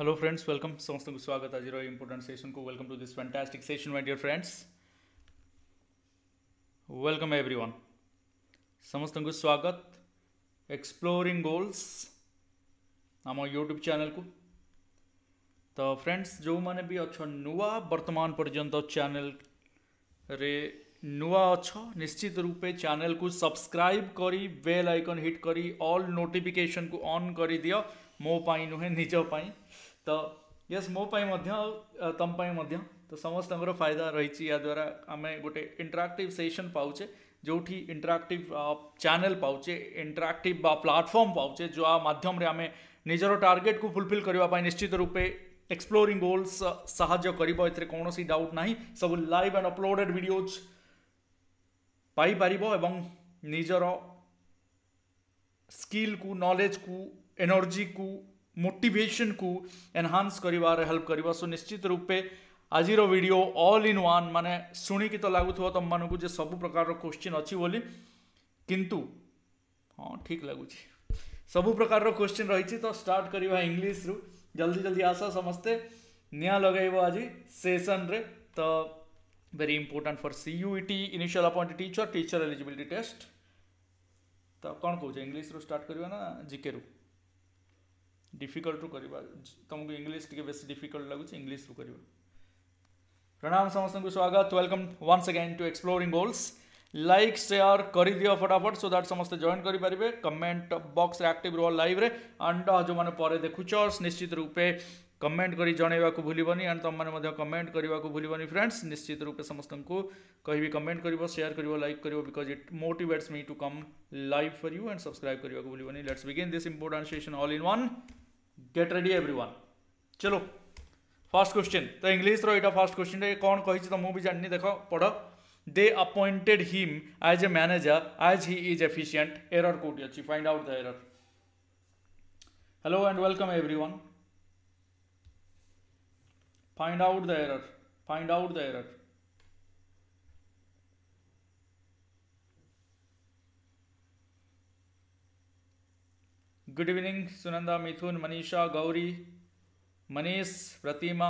Hello friends welcome समस्त को स्वागत आज इंपोर्टेंट सेशन को welcome to this fantastic session my dear friends welcome everyone समस्त को स्वागत एक्सप्लोरिंग गोल्स आम यूट्यूब चैनल को तो फ्रेंड्स जो मैंने भी अच्छा नुआ वर्तमान पर्यंत चैनल रे नुआ अच्छ निश्चित रूपे चैनल को सब्सक्राइब करी बेल आइकन हिट करी ऑल नोटिफिकेशन को ऑन कर दियो मोप नुहे निज तो ये मोप तुम्हें तो समस्त फायदा रही द्वारा आम गोटे इंटराक्ट सेसन पाचे जो भी इंटराक्टिव चैनल पाचे इंटराक्टिव प्लाटफर्म पाचे जो आध्यम आम निजर टार्गेट को फुलफिल करने निश्चित रूपे एक्सप्लोरिंग गोल्स साहय कर डाउट ना सब लाइव एंड अपलोडेड भिडज पाई एवं निजर स्किल को नॉलेज को एनर्जी को મોટિવેશન કુ એનહાન્સ કરવારે હેલ્પ કરવા સો નિશ્ચિત રૂપે ଆଜିର ଭିଡ଼ିଓ ଅଲ୍ ଇନ୍ ୱାନ୍ ମାନେ ଶୁଣିକି ତ ଲାଗୁଥିବ ତୁମମାନଙ୍କୁ ଯେ ସବୁ ପ୍ରକାରର କୋଶ୍ଚିନ୍ ଅଛି ବୋଲି କିନ୍ତୁ ହଁ ଠିକ୍ ଲାଗୁଛି ସବୁ ପ୍ରକାରର କୋଶ୍ଚିନ୍ ରହିଛି ତ ଷ୍ଟାର୍ଟ କରିବା ଇଂଲିଶରୁ ଜଲ୍ଦି ଜଲ୍ଦି ଆସ ସମସ୍ତେ ନିଆଁ ଲଗାଇବ ଆଜି ସେସନ୍ରେ ତ very important for C U E T initial appoint teacher teacher eligibility test ତ କ'ଣ କହୁଛ ଇଂଲିଶରୁ ଷ୍ଟାର୍ଟ କରିବା ନା ଜିକେରୁ डिफिकल्ट रु करबा तुमको इंग्लीश टिके बेसी डिफिकल्ट लागुछ इंग्लिश रु करबा प्रणाम समस्त को स्वागत welcome once again to exploring goals like share कर दियो फटाफट सो दैट समस्त जॉइन करि परिबे कमेंट बॉक्स रे रो लाइव रे अंडा जो मैंने पर देखुच निश्चित रूपे कमेंट कर जनवाक भूलि एंड तुमने कमेंट करने को भूल फ्रेंड्स निश्चित रूप से समस्त को कह कमेंट कर सेयार कर लाइक कर because it motivates me to come live for you and subscribe करने को भूल let's begin this important session all in on get ready on चलो फास्ट क्वेश्चन तो इंग्लीश रहा फास्ट क्वेश्चन कौन कही तो मुझे जाननी देख पढ़ they appointed him as a manager as he is efficient error कौटी अच्छी find out the error hello and welcome on find out the error find out the error good evening Sunanda Mithun Manisha Gauri Manish Pratima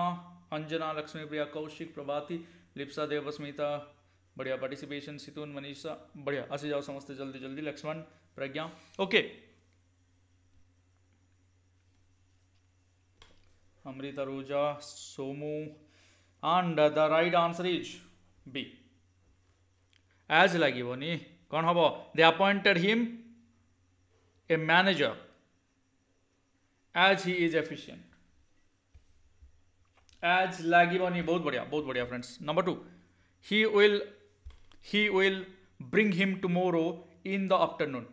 Anjana Lakshmi Priya Kaushik Prabhati Lipsa Debasmita बढ़िया पार्टिसिपेशन सितुन मनीषा बढ़िया आसी जाओ समस्ते जल्दी जल्दी लक्ष्मण प्रज्ञा ओके अमृत अरोजा Somu and the right answer is B as लगनी कौन हम they appointed him a manager as he is efficient as लगनी बहुत बढ़िया बहुत बढ़िया friends number two he will he will bring him tomorrow in the afternoon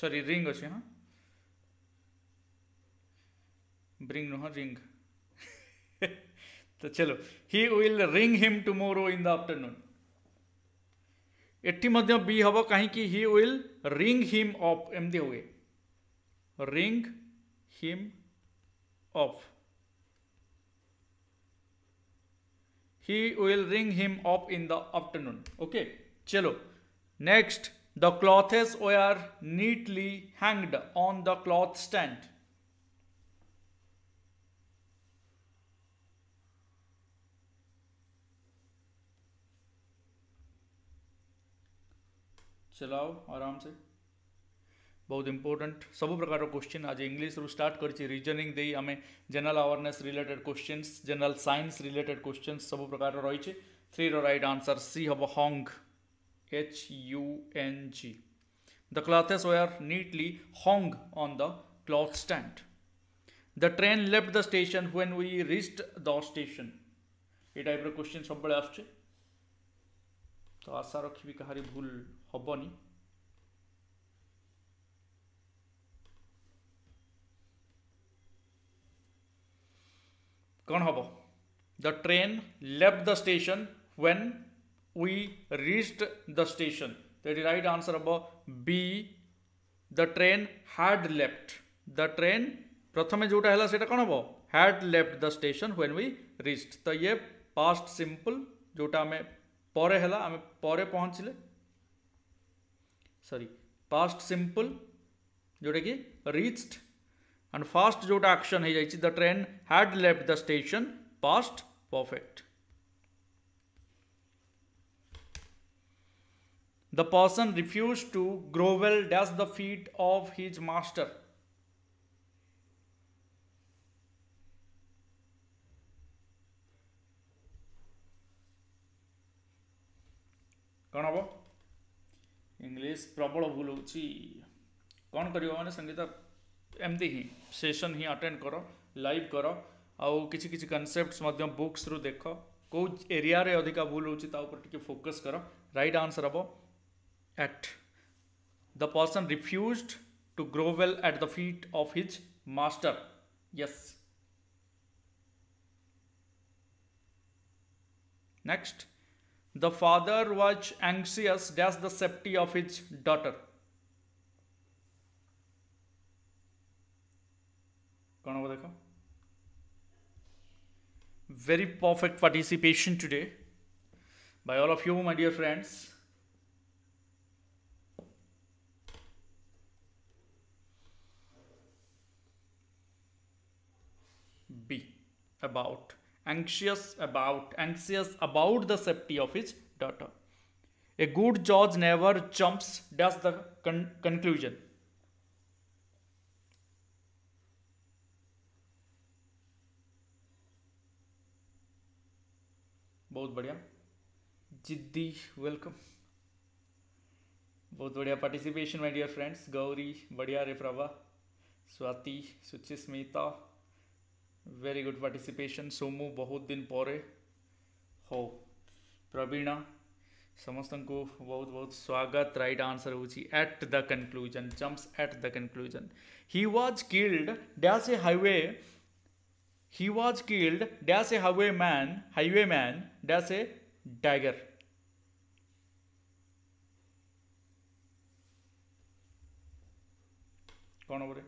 sorry ring अच्छे हाँ ब्रिंग नो रिंग तो चलो he will ring him tomorrow in the afternoon एटी मध्य बी हम कहीं हि विल रिंग हिम अफ एम हो ring him of he will ring him of in the afternoon okay चलो next The clothes were neatly hanged on the cloth stand. चलाओ आराम से बहुत इंपोर्टेंट सब प्रकार क्वेश्चन आज इंग्लिश रु स्टार्ट कर रिजनिंग दे आम general awareness related question general science related question सब प्रकार रही है थ्री रईट आंसर सी हम हंग H-U-N-G. The clothes were neatly hung on the cloth stand. The train left the station when we reached the station. ये ଏ ଟାଇପ୍ର question ସବୁବେଳେ तो ତ ଆଶା ରଖିବି କାହାରି भूल ହେବନି କ'ଣ ହେବ the train left the station when we reached the station that is right answer about b the train had left the train प्रथमे जोटा है कौन हम had left the station when we reached तो ये पास्ट सिंपल जोटा आम पर आम पर पहुँचले सरी पास्ट सिंपल जोटा कि रिच्ड एंड फास्ट जोटा आक्शन हो जाइए the train had left the station past perfect the person refuse to grovel dash the feet of his master कौन हम इंग्लीश प्रबल भूल कौन कर संगीत एमती ही सेशन ही अटेंड करो लाइव करो आउ कि कनसेप्ट बुक्स रू देख कौ एरिया अधिका भूल हो फोकस करो राइट आंसर हम at. The person refused to grovel at the feet of his master. Yes. Next, the father was anxious as the safety of his daughter. कौन देखो very perfect participation today by all of you my dear friends about anxious about anxious about the safety of his daughter a good judge never jumps does the con- conclusion बहुत बढ़िया जिद्दी welcome बहुत बढ़िया participation my dear friends Gauri बढ़िया रे Prabha Swati Suchismita very good participation Somu बहुत दिन पर हो प्रवीण समस्त को बहुत बहुत स्वागत रईट आंसर हो at the conclusion jumps at the conclusion he was killed dash a highway he was killed dash a highwayman highwayman dash a dagger कौन बोले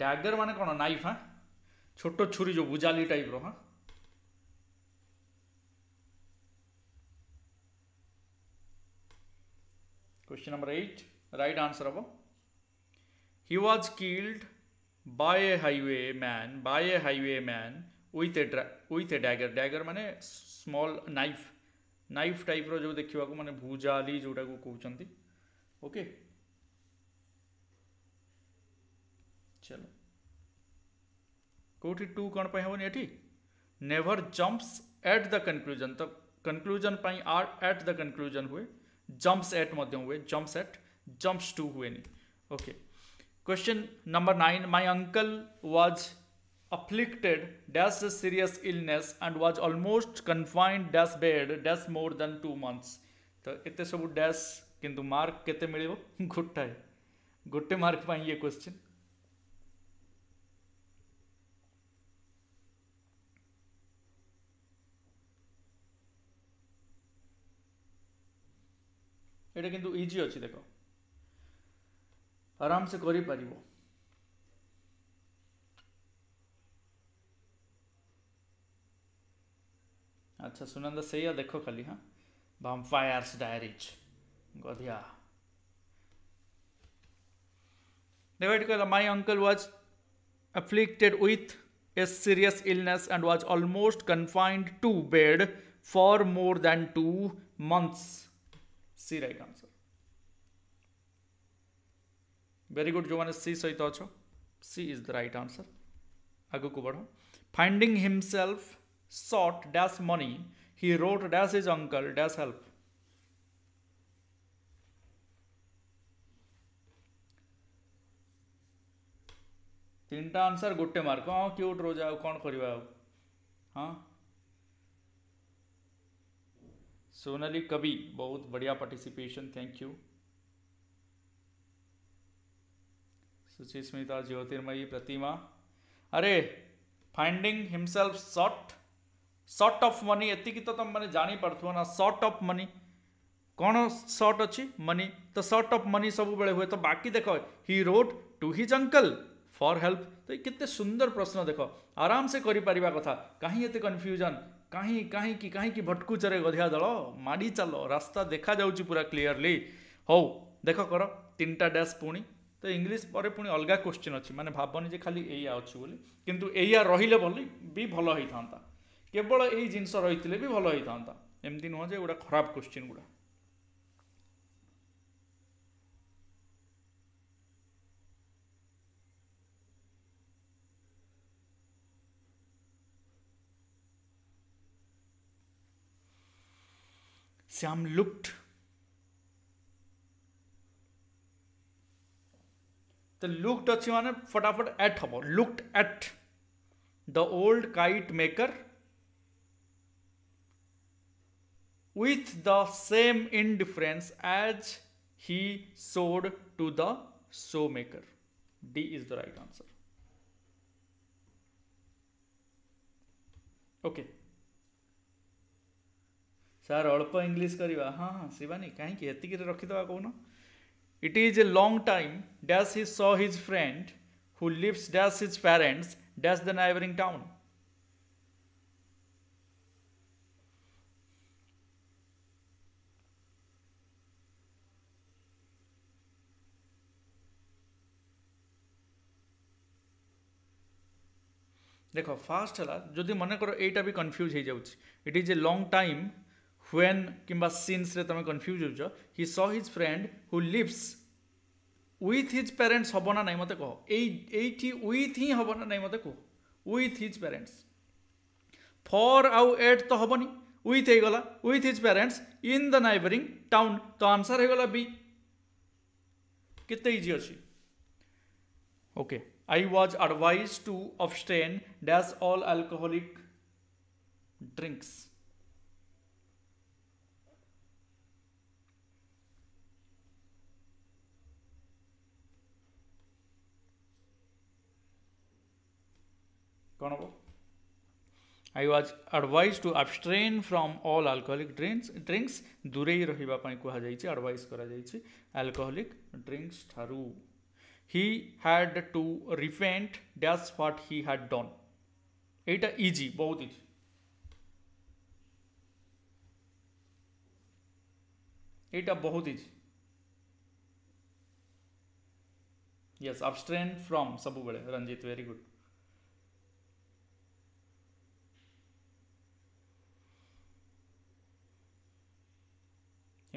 ଡ୍ୟାଗର ମାନେ କ'ଣ ନାଇଫ୍ ହାଁ ଛୋଟ ଛୁରୀ ଯେଉଁ ବୁଜାଲି ଟାଇପ୍ର ହଁ question number eight right answer हम he was killed by a highwayman by a highwayman with a with a dagger dagger माने स्मॉल नाइफ नाइफ टाइप रो जो देखा मानते भूजाली जोटा को कहते ओके okay? चलो कौटी टू कौन हम ये never jumps at the conclusion तो conclusion or at the conclusion हुए जम्पस एट मध्य हुए जम्प्स एट जम्प्स टू हुए नहीं okay question number nine my uncle was afflicted dash serious illness and was almost confined dash bed dash more than two months तो ये सब dash किंतु mark के मिलिबो गोटाए गोटे मार्क ये क्वेश्चन यहाँ कितु इजी अच्छी देख आराम से कर अच्छा सुनंद से देख खाली हाँ भम्पायर्स डायरीज गधिया देख ये कहला my uncle was afflicted with a serious illness and was almost confined to bed for more than two months C right answer very good जो मैंने सी सहित अच C is the right answer आगे बढ़ finding himself short dash money he wrote dash is uncle dash help तीन टा answer गोटे mark हाँ क्यूट रोज आ कौन करवा हाँ सोनाली कवि बहुत बढ़िया participation thank you Suchismita Jyotirmayee Pratima अरे finding himself short short of money एति तो तुम मैंने जानी पार्थव ना सॉट ऑफ मनी कौन सॉट अच्छी मनी तो सॉट ऑफ मनी सब बेले हुए तो बाकी देखो he wrote to his uncle for help तो ये कितने सुंदर प्रश्न देख आराम से करी कथा कहीं ये कन्फ्यूजन କାହିଁ କାହିଁକି କାହିଁକି ଭଟକୁଚରେ ଗଧିଆ ଦଳ ମାଡ଼ି ଚାଲ ରାସ୍ତା ଦେଖାଯାଉଛି ପୁରା କ୍ଲିଅରଲି ହଉ ଦେଖ କର ତିନିଟା ଡ୍ୟାସ୍ ପୁଣି ତ ଇଂଲିଶ ପରେ ପୁଣି ଅଲଗା କ୍ୱେଶ୍ଚିନ୍ ଅଛି ମାନେ ଭାବନି ଯେ ଖାଲି ଏଇଆ ଅଛି ବୋଲି କିନ୍ତୁ ଏଇଆ ରହିଲେ ବୋଲି ବି ଭଲ ହେଇଥାନ୍ତା କେବଳ ଏଇ ଜିନିଷ ରହିଥିଲେ ବି ଭଲ ହେଇଥାନ୍ତା ଏମିତି ନୁହଁ ଯେ ଏଗୁଡ଼ା ଖରାପ କ୍ୱେଶ୍ଚିନ୍ ଗୁଡ଼ା Sam looked. The looked at माने फटाफट एट हम looked at the old kite with the same indifference as he showed to the maker. D is the right answer. Okay. सार अल्प इंग्लीश करवा हाँ हाँ शिवानी कहीं रखीद कौन it is a long time dash his स his friend who lives dash his parents dash the neighbouring town देख फास्ट है जो मन करो ये भी कन्फ्यूज हो जाऊँच it is a long time when କିମ୍ବା ସିନ୍ସରେ ତୁମେ କନଫ୍ୟୁଜ୍ ହେଉଛ ହି ସ his friend who lives with his parents ହେବ ନା ନାହିଁ ମୋତେ କହ ଏଇ ଏଇଠି ୱିଥ୍ ହିଁ ହେବ ନା ନାହିଁ ମୋତେ କୁହ ୱିଥ୍ ହିଜ୍ ପ୍ୟାରେଣ୍ଟସ୍ ଫର୍ ଆଉ ଏଟ୍ ତ ହେବନି ୱିଥ୍ ହେଇଗଲା with his parents in the neighbouring town ତ ଆନ୍ସର୍ ହେଇଗଲା ବି କେତେ ଇଜି ଅଛି okay I was advised to abstain dash all alcoholic drinks କ'ଣ ହେବ I was advised to abstain from all alcoholic drinks drinks ଦୂରେଇ ରହିବା ପାଇଁ କୁହାଯାଇଛି ड्रिंक्स କରାଯାଇଛି ଆଲକୋହଲିକ୍ ଡ୍ରିଙ୍କସ୍ ଠାରୁ he had to repent dash what he had done ଏଇଟା easy ବହୁତ ଇଜି यस अब्सट्रेन फ्रॉम सबुबले रंजित वेरी गुड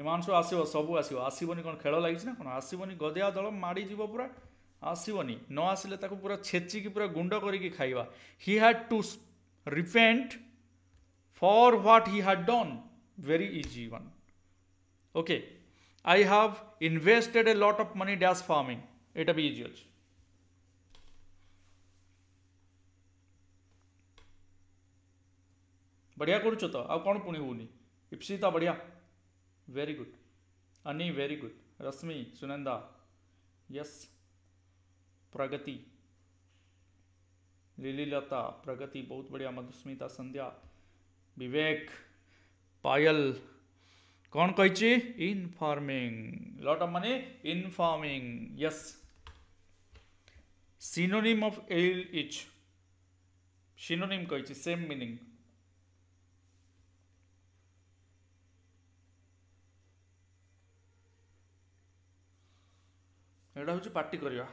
हिमांशु आसव सब आस आसवनी कौन खेल लगी कौन आसवनी गदिया दल मड़ पूरा आसवनी न आसिले पूरा छेचिक पूरा गुंड कर खाइबा हि हाड to repent for what he had done very easy one okay I have invested a lot of money dash farming एटा भी इजी अच्छे बढ़िया करुच तो आ पुणी होनी बढ़िया वेरी गुड अनी very good Rashmi Sunanda yes Pragati Lata Pragati बहुत बढ़िया मधुस्मिता संध्या विवेक पायल कौन कही informing lot of money informing yes synonym of एल इच सिनोनिम कही सेम मीनिंग ଏଇଟା ହେଉଛି ପାର୍ଟି କରିବା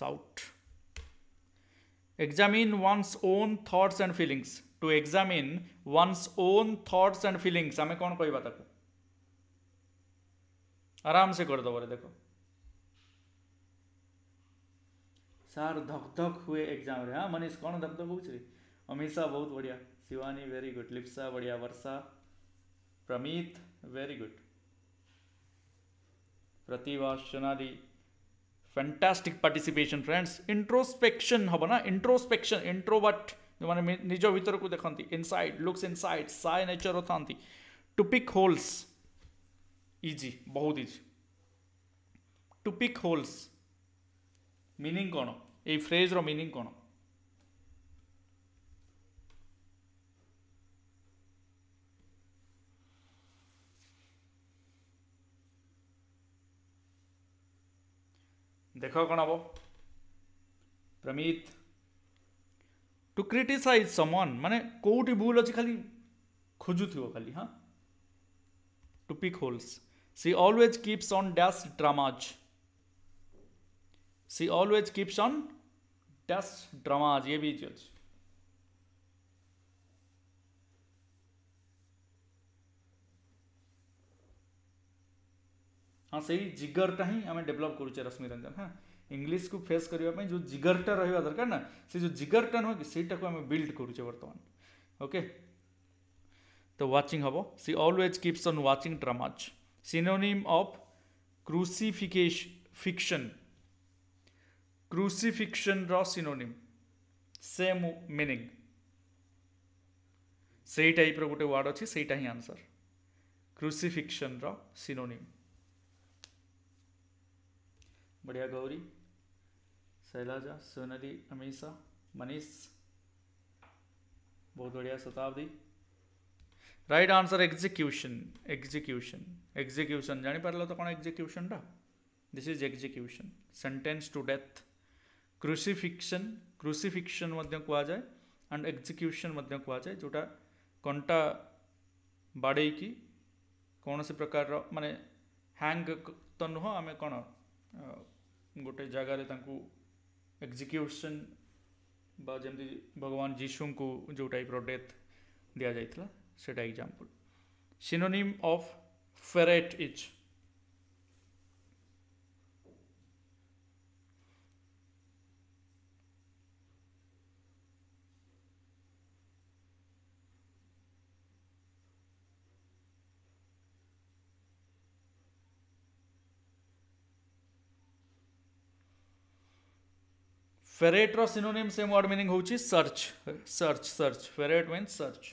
साउट examine one's own thoughts and feelings to examine one's own thoughts and feelings हमें कौन कहवा ताको आराम से कर दो बोले देखो सार धक धक हुए एग्जाम रे हाँ मनीष कौन धक धक हो अमीषा बहुत बढ़िया शिवानी वेरी गुड लिप्सा बढ़िया Varsha Pramit very good Pratibha Sonali fantastic participation friends introspection हम ना इंट्रोस्पेक्शन इंट्रोवर्ट जो मैंने निज भीतर को देखती इनसाइड लुक्स इनसाइड साय नेचर था टूपिक होल्स इजी बहुत इजी टू होल्स मिनिंग कौन ये रो मिनिंग कौन देख कण हम प्रमित टू क्रिटिसाइज समन माने कौटी भूल अच्छी खाली खोजुथ खाली हाँ to pick holes C always keeps on dash dramas C always keeps on dash dramas ये भी अच्छी हाँ से जिगरटा ही आम डेभलप करुचे रश्मि रंजन हाँ इंग्लीश को फेस करने जो जिगरटा रहा दरकार ना से जो जिगरटा नुह से आम बिल्ड करुचे बर्तमान ओके तो वाचिंग हम C always keeps on watching dramas synonym of crucifixion crucifixion synonym same meaning से टाइप रोटे वार्ड अच्छे से आंसर क्रुसीफिक्शन रिनोनिम बढ़िया गौरी शैलाजा सोनली अमीशा मनीष बहुत बढ़िया Shatabdi right answer execution execution execution जानी तो कौन एग्जीक्यूशन टा this is execution sentence to death crucifixion crucifixion कह जाए एंड एग्जीक्यूशन क्या जाए जोटा कंटा बाड़े की कौन सी प्रकार माने हैंग तो नुह आम कौन गोटे जगार एक्जिक्यूशन जमी भगवान जीशु को जो टाइप डेथ दि जाइए सेटा example synonym of ferret is ફેરેટરો સિનોનિમ સેમ વર્ડ મિનિંગ હોઉં search search search ferret mean search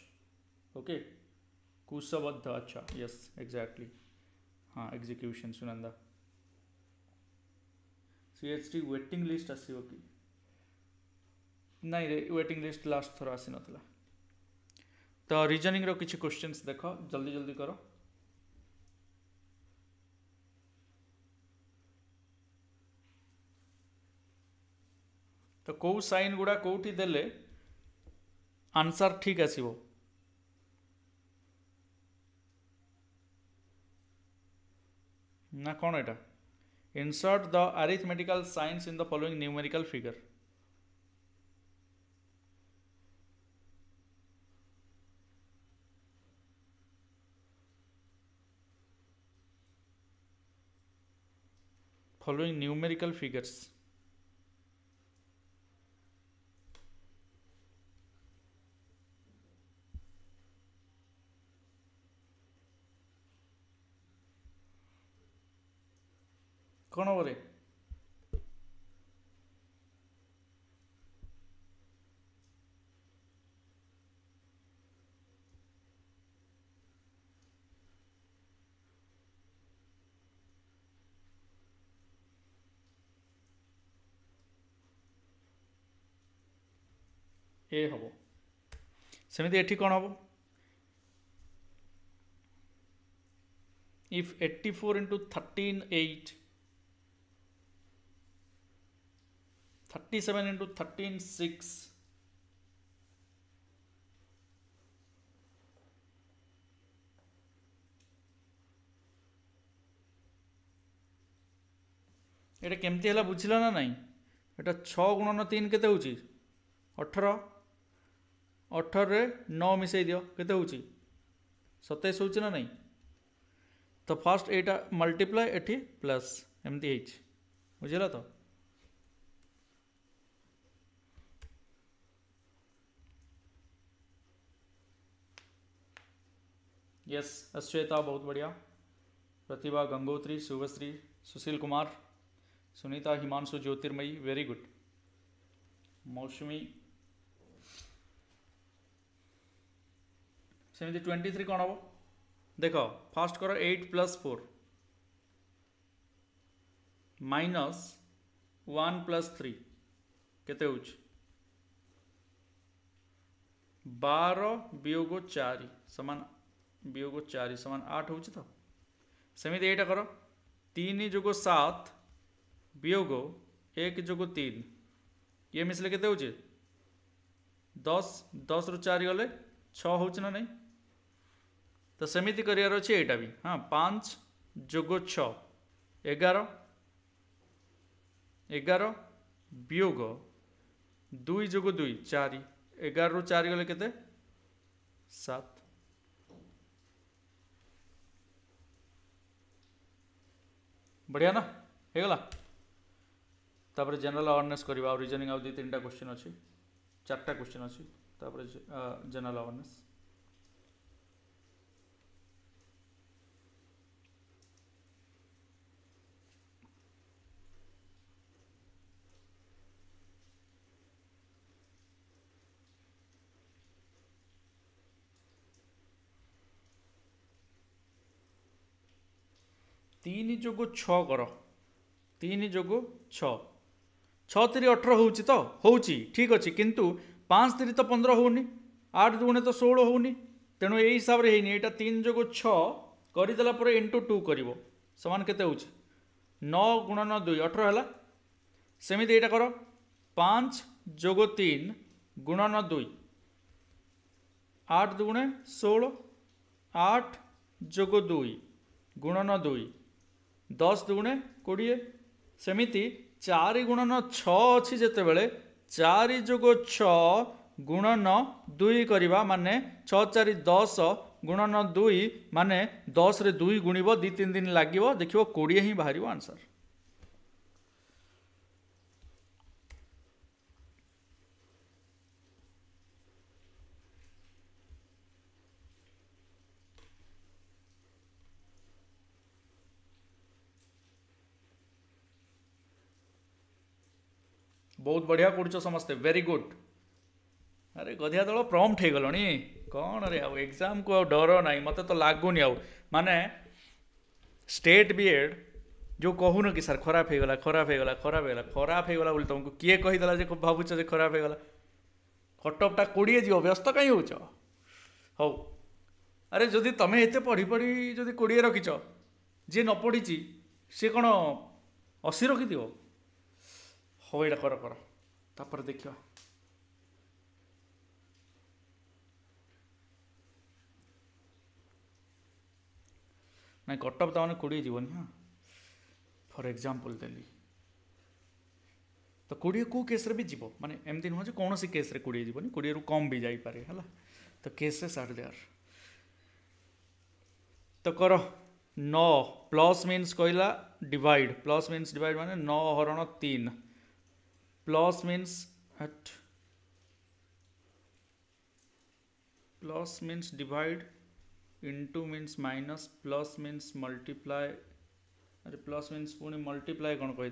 okay કુશબદ્ધ અચ્છા યસ એક્ઝેક્ટલી હા એક્ઝિક્યુશન સુનંદા સીએચટી વેଟିଂ ଲିଷ୍ଟ ଆସିବ କି ନାଇଁ ରେ ୱେଟିଂ ଲିଷ୍ଟ ଲାଷ୍ଟ ଥର ଆସିନଥିଲା ତ ରିଜନିଂର କିଛି କ୍ୱେଶ୍ଚିନ୍ସ ଦେଖ ଜଲ୍ଦି ଜଲ୍ଦି କର तो कौ सैन गुड़ा कौटी दे आंसर ठीक आसो ना कौन एटा insert the arithmetical signs in the following numerical figure following numerical figures কোন হবে এ হব সেমতে এটি কোন হব if 84 * 13 8 thirty seven into thirteen six ये केमती है बुझल ना ना यहाँ छुणन तीन के अठर अठर नौ मिसई दि के सतैश हो ना नहीं तो फास्ट यहाँ मल्टीप्लाई एटी प्लस एमती है बुझेगा तो यस अश्वेता बहुत बढ़िया प्रतिभा गंगोत्री शुभश्री सुशील कुमार सुनीता हिमांशु ज्योतिर्मयी वेरी गुड मौसमी सेमती ट्वेंटी थ्री कौन हम देख फास्ट कर eight plus four minus one plus three के बार वियोग चार सामान वियोग चार सामान आठ हो तो सेमती यहीटा कर तीन जो सात वियोग एक जो तीन ये मिसले के दस दस रु चार गले छ ना नहीं तो सेमती कर हाँ पाँच जोग छ एगार वियोग दुई जोग दुई चार एगार रु चार गले के सात बढ़िया ना ହେଇଗଲା ତାପରେ ଜେନେରାଲ ଆୱାରନେସ୍ କରିବା ଆଉ ରିଜନିଂ ଆଉ ଦୁଇ ତିନିଟା କୋଶ୍ଚିନ୍ ଅଛି ଚାରିଟା କୋଶ୍ଚିନ୍ ଅଛି ତାପରେ ଜେନେରାଲ ଆୱାରନେସ୍ ତିନି ଯୋଗୁଁ ଛଅ କର ତିନି ଯୋଗୁଁ ଛଅ ଛଅ ତିରି ଅଠର ହେଉଛି ତ ହେଉଛି ଠିକ୍ ଅଛି କିନ୍ତୁ ପାଞ୍ଚ ତିରି ତ ପନ୍ଦର ହେଉନି ଆଠ ଦୁଗୁଣେ ତ ଷୋହଳ ହେଉନି ତେଣୁ ଏଇ ହିସାବରେ ହେଇନି ଏଇଟା ତିନି ଯୋଗୁଁ ଛଅ କରିଦେଲା ପରେ ଇଣ୍ଟୁ ଟୁ କରିବ ସମାନ କେତେ ହେଉଛି ନଅ ଗୁଣ ନଅ ଦୁଇ ଅଠର ହେଲା ସେମିତି ଏଇଟା କର ପାଞ୍ଚ ଯୋଗ ତିନି ଗୁଣ ନଅ ଦୁଇ আট দুগুণে ষোলো আট যোগ দুই গুণন ଦୁଇ ଦଶ ଦୁଣେ କୋଡ଼ିଏ ସେମିତି ଚାରି ଗୁଣନ ଛଅ ଅଛି ଯେତେବେଳେ ଚାରି ଯୋଗ ଛଅ ଗୁଣନ ଦୁଇ କରିବା ମାନେ ଛଅ ଚାରି ଦଶ ଗୁଣନ ଦୁଇ ମାନେ ଦଶରେ ଦୁଇ ଗୁଣିବ ଦୁଇ ତିନି ଦିନ ଲାଗିବ ଦେଖିବ କୋଡ଼ିଏ ହିଁ ବାହାରିବ ଆନ୍ସର୍ ବହୁତ ବଢ଼ିଆ ପଢ଼ୁଛ ସମସ୍ତେ ଭେରି ଗୁଡ଼୍ ଆରେ ଗଧିଆ ଦଳ ପ୍ରମ୍ପ୍ଟ ହେଇଗଲଣି କ'ଣରେ ଆଉ ଏକ୍ଜାମ୍କୁ ଆଉ ଡର ନାହିଁ ମୋତେ ତ ଲାଗୁନି ଆଉ ମାନେ ଷ୍ଟେଟ୍ ବି ଏଡ଼୍ ଯେଉଁ କହୁନ କି ସାର୍ ଖରାପ ହେଇଗଲା ଖରାପ ହେଇଗଲା ଖରାପ ହେଇଗଲା ଖରାପ ହେଇଗଲା ବୋଲି ତୁମକୁ କିଏ କହିଦେଲା ଯେ ଭାବୁଛ ଯେ ଖରାପ ହେଇଗଲା କଟଅଫ୍ଟା କୋଡ଼ିଏ ଯିବ ବ୍ୟସ୍ତ କାହିଁ ହେଉଛ ହଉ ଆରେ ଯଦି ତୁମେ ଏତେ ପଢ଼ି ପଢ଼ି ଯଦି କୋଡ଼ିଏ ରଖିଛ ଯିଏ ନ ପଢ଼ିଛି ସିଏ କ'ଣ ଅଶୀ ରଖିଥିବ हो ये कर कर तापर देखियो ना कटअप तो मैंने कोड़े जीवन हाँ फर एक्जामपल दे तो कोड़े कौ केस जीव मैंने एमती नुह कौन केस कोड़े जीवन कोड़े रू कम भी जापे है तो केसेस आर देयर तो कर न प्लस मीनस कहला डिवाइड प्लस मीनस डिवाइड मान नौ हरण तीन plus means eight plus means divide into means minus plus means multiply अरे प्लस मीन्स पुणी मल्टीप्लाय कौन कही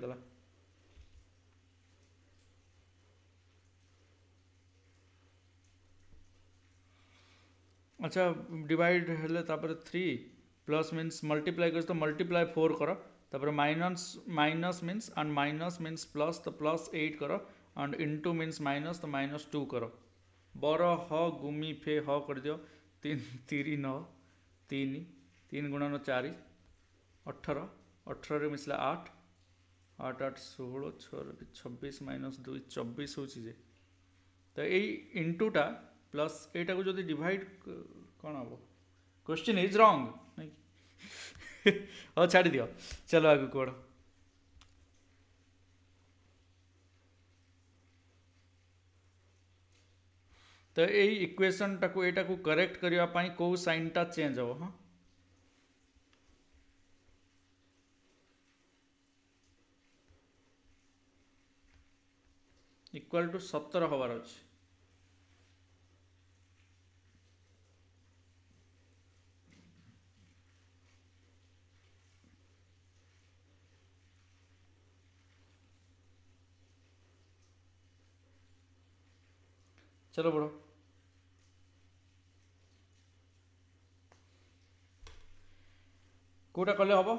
अच्छा डिवाइड हेले थ्री प्लस मीन्स मल्टीप्लाय कर मल्टीप्लाय फोर कर तापर minus minus means and minus means plus तो प्लस एट कर एंड इंटू मीनस माइनस तो माइनस टू कर बर ह गुमी फे ह कर दियो तीन तीन नीन तीन गुण न चार अठर अठर मिसला आठ आठ आठ षोह छब्बीस माइनस दुई चबीस हो चीजे। तो यही इंटुटा प्लस एटा को जो डिड कौन हम क्वेश्चन इज रंग ହଉ ଛାଡ଼ିଦିଅ ଚାଲ ଆଗକୁ ବଡ଼ ତ ଏଇ ଇକ୍ୱେସନ୍ଟାକୁ ଏଇଟାକୁ କରେକ୍ଟ କରିବା ପାଇଁ କେଉଁ ସାଇନ୍ଟା ଚେଞ୍ଜ ହେବ ହଁ ଇକ୍ୱାଲ୍ ଟୁ ସତର ହେବାର ଅଛି चलो बढ़ो कोटा कले हम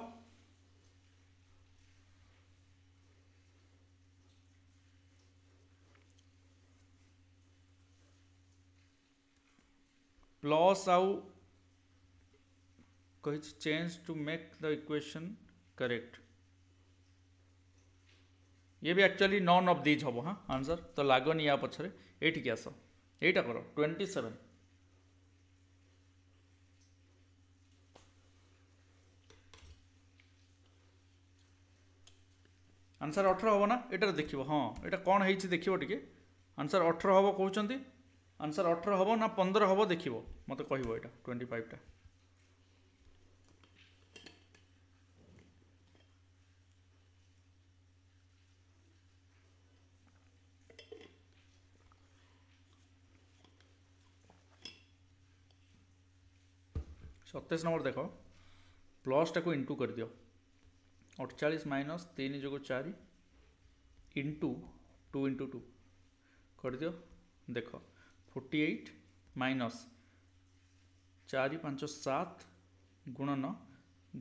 प्लस आउ कही change to make the equation correct ये भी एक्चुअली नॉन ऑफ दीज हम हाँ आंसर तो लगनी या पचर ये आस ଏଇଟା କର ଟ୍ୱେଣ୍ଟି ସେଭେନ୍ ଆନ୍ସର୍ ଅଠର ହେବ ନା ଏଇଟାରେ ଦେଖିବ ହଁ ଏଇଟା କ'ଣ ହେଇଛି ଦେଖିବ ଟିକେ ଆନ୍ସର୍ ଅଠର ହେବ କହୁଛନ୍ତି ଆନ୍ସର୍ ଅଠର ହେବ ନା ପନ୍ଦର ହେବ ଦେଖିବ ମୋତେ କହିବ ଏଇଟା ଟ୍ୱେଣ୍ଟି ଫାଇଭ୍ଟା सतैश नंबर देख प्लस टाक इंटू दि अठचाश माइनस तीन जो चार इंटु टू इंटु टू करदि देख फोर्टी एट माइनस चार पांच सात गुणन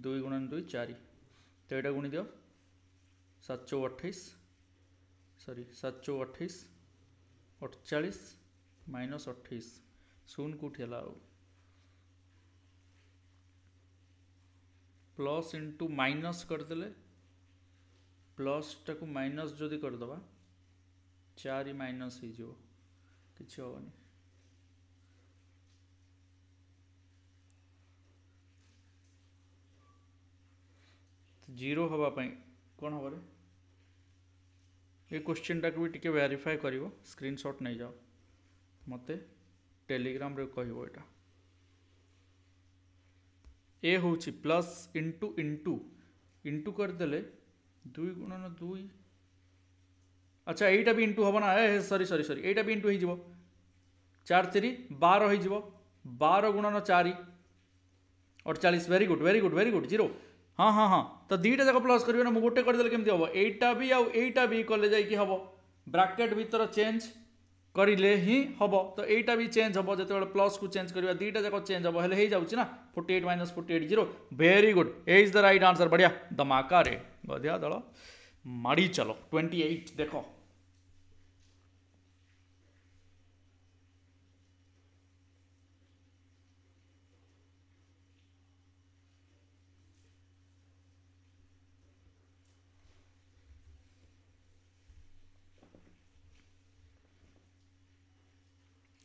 दुई गुण दुई चार तो यह गुणी दि सात चौ अठाई सरी सात चौ अठाई अठचाश माइनस अठाई शून को है प्लस इंटु माइनस करदे प्लस टाक माइनस जो करदे चार माइनस हो कि हेनी जीरो हाँपाई कौन हम ये क्वेश्चन टाक भी टी वेरीफाए कर स्क्रीनशॉट नहीं जाओ मत टेलीग्राम रे कह ए हूँ प्लस इंटु इंटु इंटु करदे दुई गुण ना दुई अच्छा यही भी इंटू ना ए सरी सरी सरी यही इंटु हो चार तीन बार हो बार गुण न चार अड़चाई very good very good very good zero हाँ हाँ हाँ तो दुईटा जाक प्लस करेंगे मुझे गोटे करदे कमी हम भी आईटा भी कले जाइ ब्राकेट भर चेंज કરી લેહી હબો તો એટા ભી ચેન્જ હબો જેત પર પ્લસ કુ ચેન્જ કરીવા દીટા જગ ચેન્જ હબો હે હી જાઉચ ના 48 - 48 0 very good A is the right answer બઢિયા ધમાકા રે બઢિયા દળો માડી ચલો 28 દેખો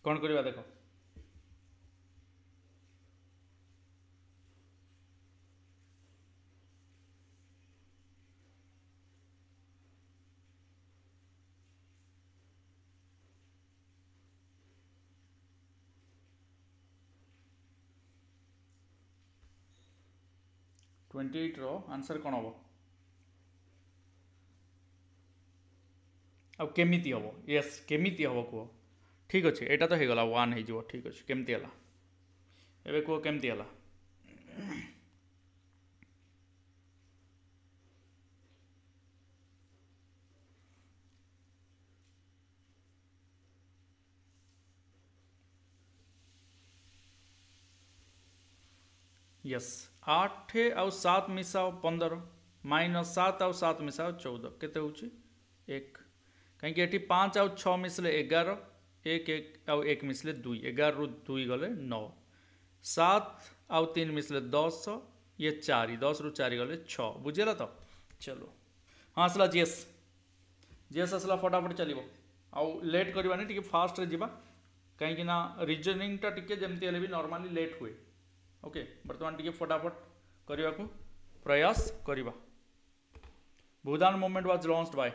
कौन करवा देख ट्वेंटी एट्र आंसर कौन हम आमि हम यस केमी हम कह ठीक अच्छे एटा तो होगा वन हो ठीक अच्छे केमती है एवे कह कमी है यस आठ आउ सात मिसाओ पंदर माइनस सात आउ सात मिसाओ चौदह केत एक कहीं पाँच आउ छ मिसले एगार एक एक आउ एक मिसले दुई एगार रु दुई गले नौ सात आउ तीन मिसले दस ये चार दस रु चार गले छ बुझे तो चलो हाँ आसला जेस जेस आसला फटाफट चलो आउ लेट करवानी टी फास्ट्रे जावा कहीं रिजनिंगटा टी जमी नर्माली लेट हुए ओके बर्तमान टी फटाफट करने को प्रयास करवा Bhoodan movement was launched by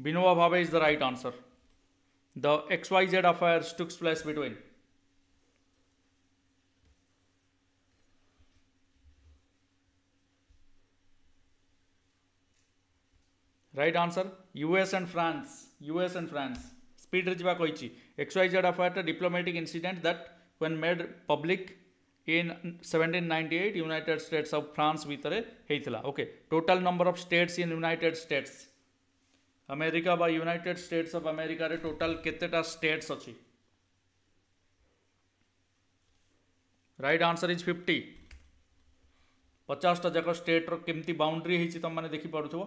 Binova Bhave is the right answer. The XYZ affairs took place between. Right answer US and France. US and France. Speed Rajba Koichi. XYZ affair a diplomatic incident that when made public in 1798 United States of France with a Heithla. Okay. Total number of states in United States. America बा United States of America रे total केतेटा states अछि right answer is 50 50 टा जको state रो केमती boundary हिची त माने देखि पडथु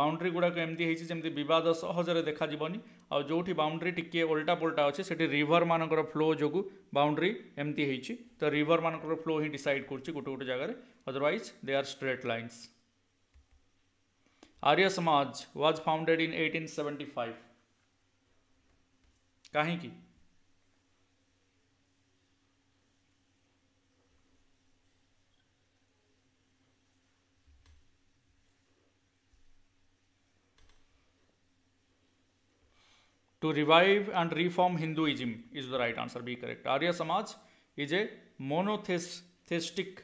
बाउंड्री गुडा केमती हिची जेमती विवाद सहज रे देखा जिवनी आ जोठी बाउंड्री टिके उल्टा पुल्टा अछि सेठी रिवर मानकर फ्लो जोगु बाउंड्री एमती हिची त रिवर मानकर फ्लो हि डिसाइड करछि गुटे गुटे जगह रे otherwise they are straight lines Arya Samaj was founded in 1875 काहे की to revive and reform Hinduism is the right answer B correct Arya Samaj is a monotheistic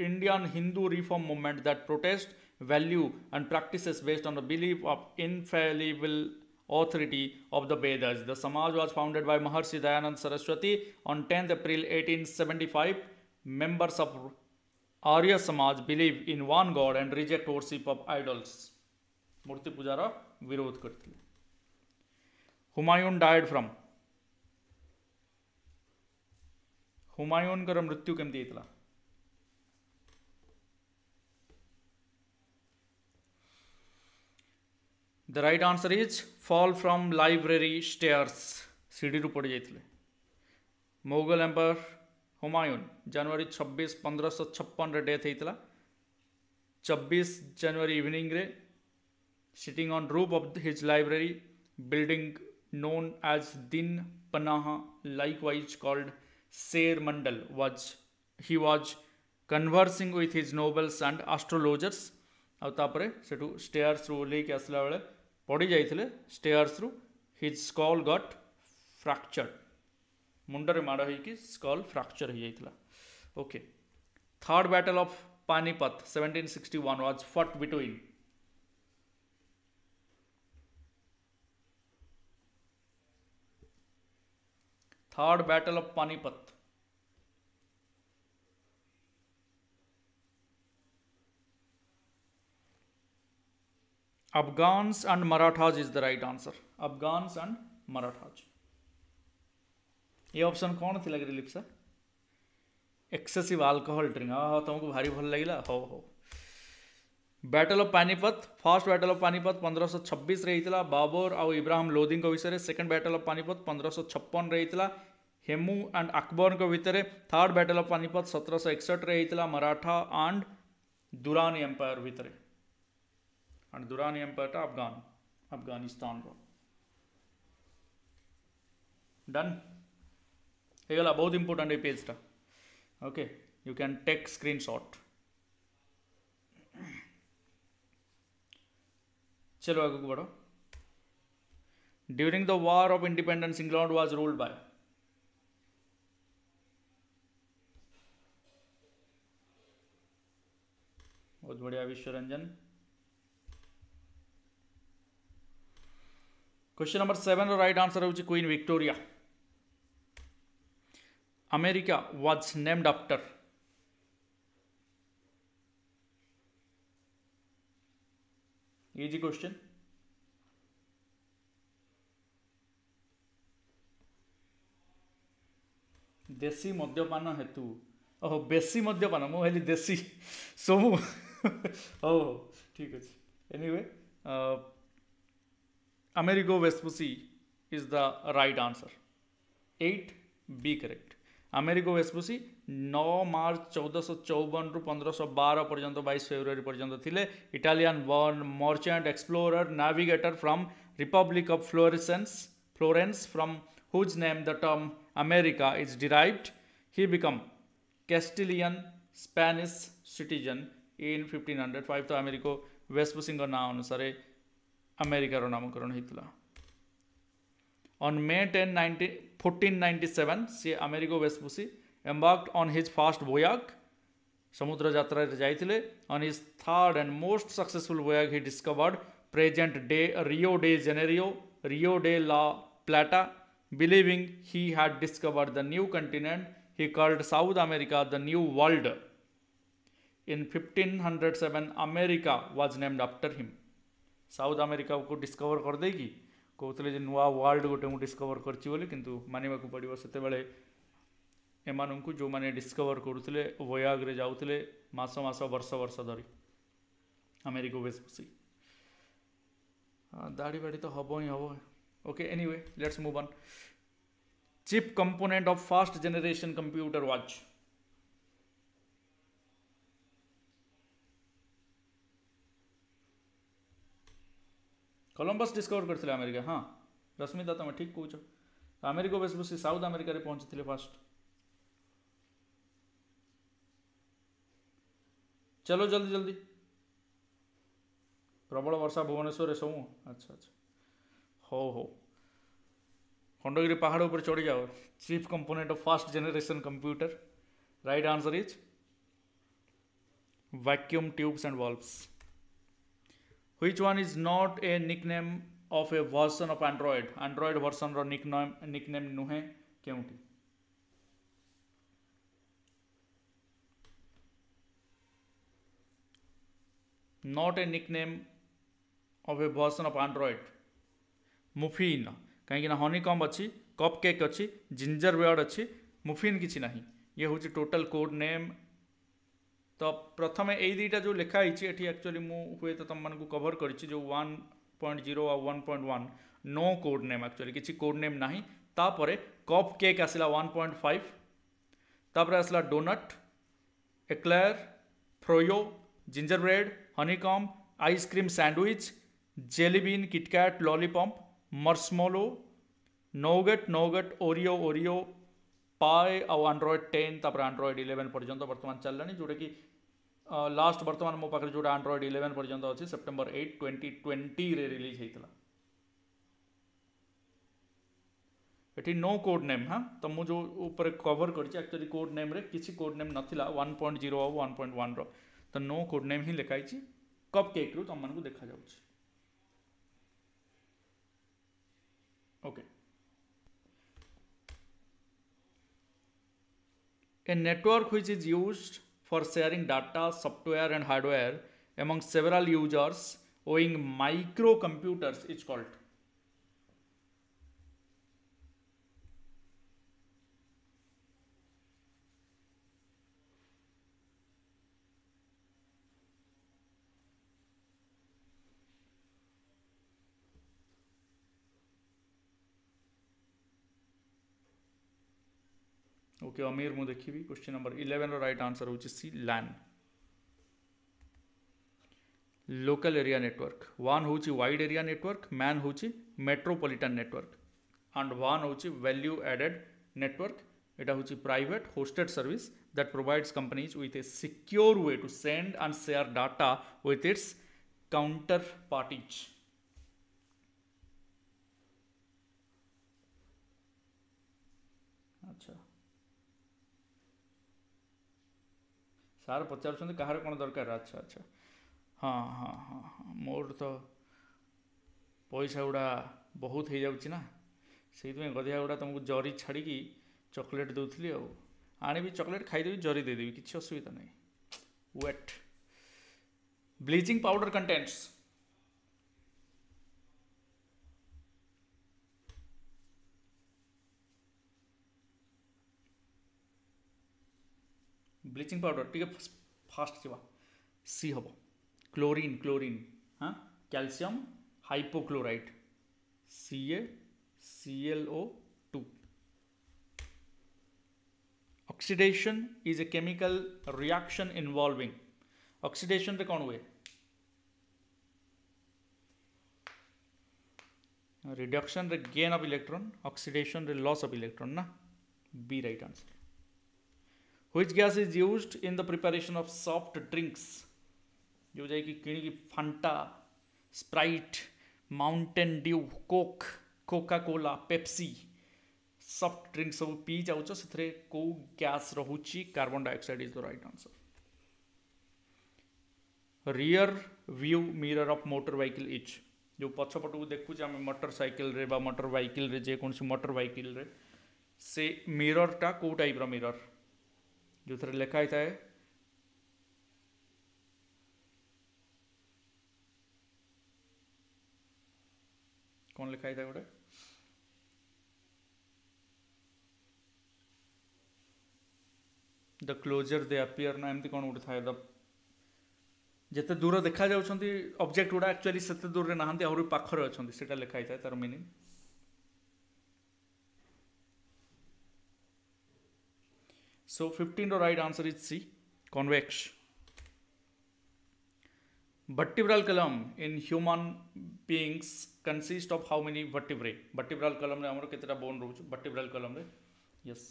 Indian Hindu reform movement that protest value and practices based on the belief of infallible authority of the Vedas. The Samaj was founded by Maharshi Dayanand Saraswati on 10th April 1875. Members of Arya Samaj believe in one God and reject worship of idols. मूर्ति पूजार विरोध करते Humayun died from Humayun मृत्यु केमती होता the right answer is fall from library stairs सीढ़ी पड़ जाते मोगल एम्पायर हुमायून जनवरी छब्बीस पंद्रह सौ छप्पन डेथ होता छब्बीस जनवरी इवनिंग रे sitting on roof of his library building known as Din Panah likewise called Sher Mandal was he was conversing with his nobles and astrologers ଆଉ ତାପରେ ସେଠୁ आसला ଓହ୍ଲେଇକି पड़ जाते स्टेयर्स रु हिज स्कल गट फ्राक्चर मुंडे माड़ हो स्कल फ्राक्चर हो जाता okay third battle of Panipat 1761 was fought between third battle of Panipat 1761 Afghans and Marathas is the right answer. Afghans and Marathas. ये ऑप्शन कौन थी लग रही सर एक्सेसिव आल्कोहल ड्रिंक हाँ हाँ तुमको भारी भल लगला हो हो battle of Panipat first battle of Panipat पंद्रह सौ छब्बीस बाबर आउ इब्राहिम लोदिंग विषय सेकेंड बैटल ऑफ पानीपत पंद्रह सौ छप्पन रही हेमू एंड अकबर भितर थर्ड बैटल ऑफ पानीपत सतरश सौ एकसठ रही मराठा एंड दुरानी एम्पायर भितर అండ్ దురాని ఎంపర్ట అఫ్ఘాన్ అఫ్ఘనిస్తాన్లో డన్ ఇవాళ బౌత్ ఇంపార్టెంట్ అయిపోయిస్ట okay you can take screenshot చలో ఆగకు బడో during the war of independence England was ruled by बहुत बढ़िया Biswaranjan question number seven right answer हूँ Queen Victoria America was named after easy question ଦେଶୀ मद्यपान हेतु ओह बेसी मद्यपान मुझे ହେଲି सबू ସୋମୁ ହଉ ହଉ ଠିକ୍ ଅଛି anyway Amerigo Vespucci is the right answer. Eight B correct Amerigo Vespucci नौ मार्च चौदह सौ चौवन रु पंद्रह सौ बार पर्यटन बैस फेब्रुवरी पर्यटन थे Italian born merchant explorer navigator from republic of Florence Florence from whose name the term America is derived he become Castilian Spanish citizen in fifteen hundred five तो अमेरिको वेस्पुसी नाम अनुसार అమెరికాలో నామకరణ అవుతులా On May 10, 19, 1497, ସେ Amerigo Vespucci embarked on his first ବୋୟାକ୍ ସମୁଦ୍ର ଯାତ୍ରାରେ ଯାଇଥିଲେ on his third and most successful ବୋୟାକ୍ he discovered present day Rio de Janeiro Rio de la Plata believing he had discovered the new continent he called south america the new world in 1507 america was named after him South America को discover कर दे कि कहते नुआ world गोटे मुझे discover करूँ मानवा पड़ो से एम को जो मैंने डिस्कवर करुले वयाग्रे जाते मस मस वर्ष वर्ष धरी आमेरिका बेस बस दाढ़ी बाड़ी तो हम ही हम okay anyway let's move on chief component of first generation computer was Columbus discover କରିଥିଲେ ଆମେରିକା ହଁ ରଶ୍ମିତା ତୁମେ ଠିକ୍ କହୁଛ ଆମେରିକା बस साउथ ସାଉଥ୍ ଆମେରିକାରେ थे फास्ट चलो जल्दी जल्दी प्रबल वर्षा भुवनेश्वर रे सब अच्छा अच्छा हो हो खंडगिरी पहाड़ ऊपर चढ़ जाओ chief component of first generation computer right answer is vacuum tubes and bulbs which one is not a nickname of a version of android android version ର nickname nickname ନୁହେଁ କେଉଁଠି not a nickname of a version of android muffin कहीं honeycomb अच्छी cupcake अच्छी gingerbread achi muffin किसी nahi ye हूँ total code name तो प्रथम यही दुईटा जो लिखाही ये एक्चुअली मुझे तो तुम मन को कभर कर जो वन पॉइंट जीरो आ one point one no code name actually किसी कोड नेम ना तापर कप केक् आसला वन पॉइंट फाइव तापर आसला donut eclair froyo gingerbread honeycomb ice cream sandwich jelly bean KitKat lollipop marshmallow nougat nougat Oreo Oreo pie आउ Android ten तापर Android eleven पर्यटन बर्तमान चलानी जोटा कि लास्ट बर्तमान मो पाखे जो आंड्रइड इलेवेन पर्यटन अच्छे September eight twenty twenty release होता ये नो कोड नेम हाँ तो मुझे उपर कवर करचुअली कोड नेम रे किसी कोड नेम ना वन पॉइंट जीरो आ वन पॉइंट वन रो नो कोड नेम ही लिखाई कप केक्रु तुम मानक देखा जाके okay. ए नेटवर्क हुई is for sharing data, software and hardware among several users owing microcomputers, it's called के अमीर मुझे देखी question number eleven right answer हो C LAN local area network वन हूँ वाइड एरिया नेटवर्क मैन हूँ metropolitan network and VAN हूँ value added network यहाँ हूँ private hosted service that provides companies with a secure way to send and share data with its counterparties sir ପଚାରୁଛନ୍ତି କାହାର କ'ଣ ଦରକାର ଆଚ୍ଛା ଆଚ୍ଛା ହଁ ହଁ ହଁ ହଁ ମୋର ତ ପଇସା ଗୁଡ଼ା ବହୁତ ହେଇଯାଉଛି ନା ସେଇଥିପାଇଁ ଗଧିଆ ଗୁଡ଼ା ତୁମକୁ ଜରି ଛାଡ଼ିକି ଚକୋଲେଟ୍ ଦେଉଥିଲି ଆଉ ଆଣିବି ଚକୋଲେଟ୍ ଖାଇଦେବି ଜରି ଦେଇଦେବି କିଛି ଅସୁବିଧା ନାହିଁ wait bleaching powder contents bleaching powder टी फास्ट जी सी हम क्लोरीन क्लोरीन हाँ calcium hypochlorite C A C L O two oxidation is a chemical reaction involving oxidation कौन हुए रिडक्शन रे गेन ऑफ इलेक्ट्रॉन ऑक्सीडेसन रे लॉस ऑफ इलेक्ट्रॉन ना बी राइट आंसर हुई gas is use in the preparation of soft drinks जो जाएगी कीड़ी की Fanta Sprite Mountain Dew Coke Coca Cola Pepsi soft drink सब पी जाऊँ से कौ गैस रोचे carbon dioxide is the right answer rear view mirror of motor vehicle is जो पछपट को देखु आम मोटर सैकेल मोटर वेहिकल जेकोसी मोटर वेहिकल से टा कौ टाइप मिरर जो थे लिखाई थे कौन लिखाई था गोटे द क्लोजर दे अपीयर ना एमती कौन गोटे था जिते दूर देखा जाते अब्जेक्ट गुड़ा एक्चुअली से दूर नहाँ आखिर अच्छा सेखाई था तार meaning So 15 the right answer is C, convex. Vertebral column in human beings consist of how many vertebrae? Vertebral column रे हमारे कितना bone रोज vertebral column रे yes.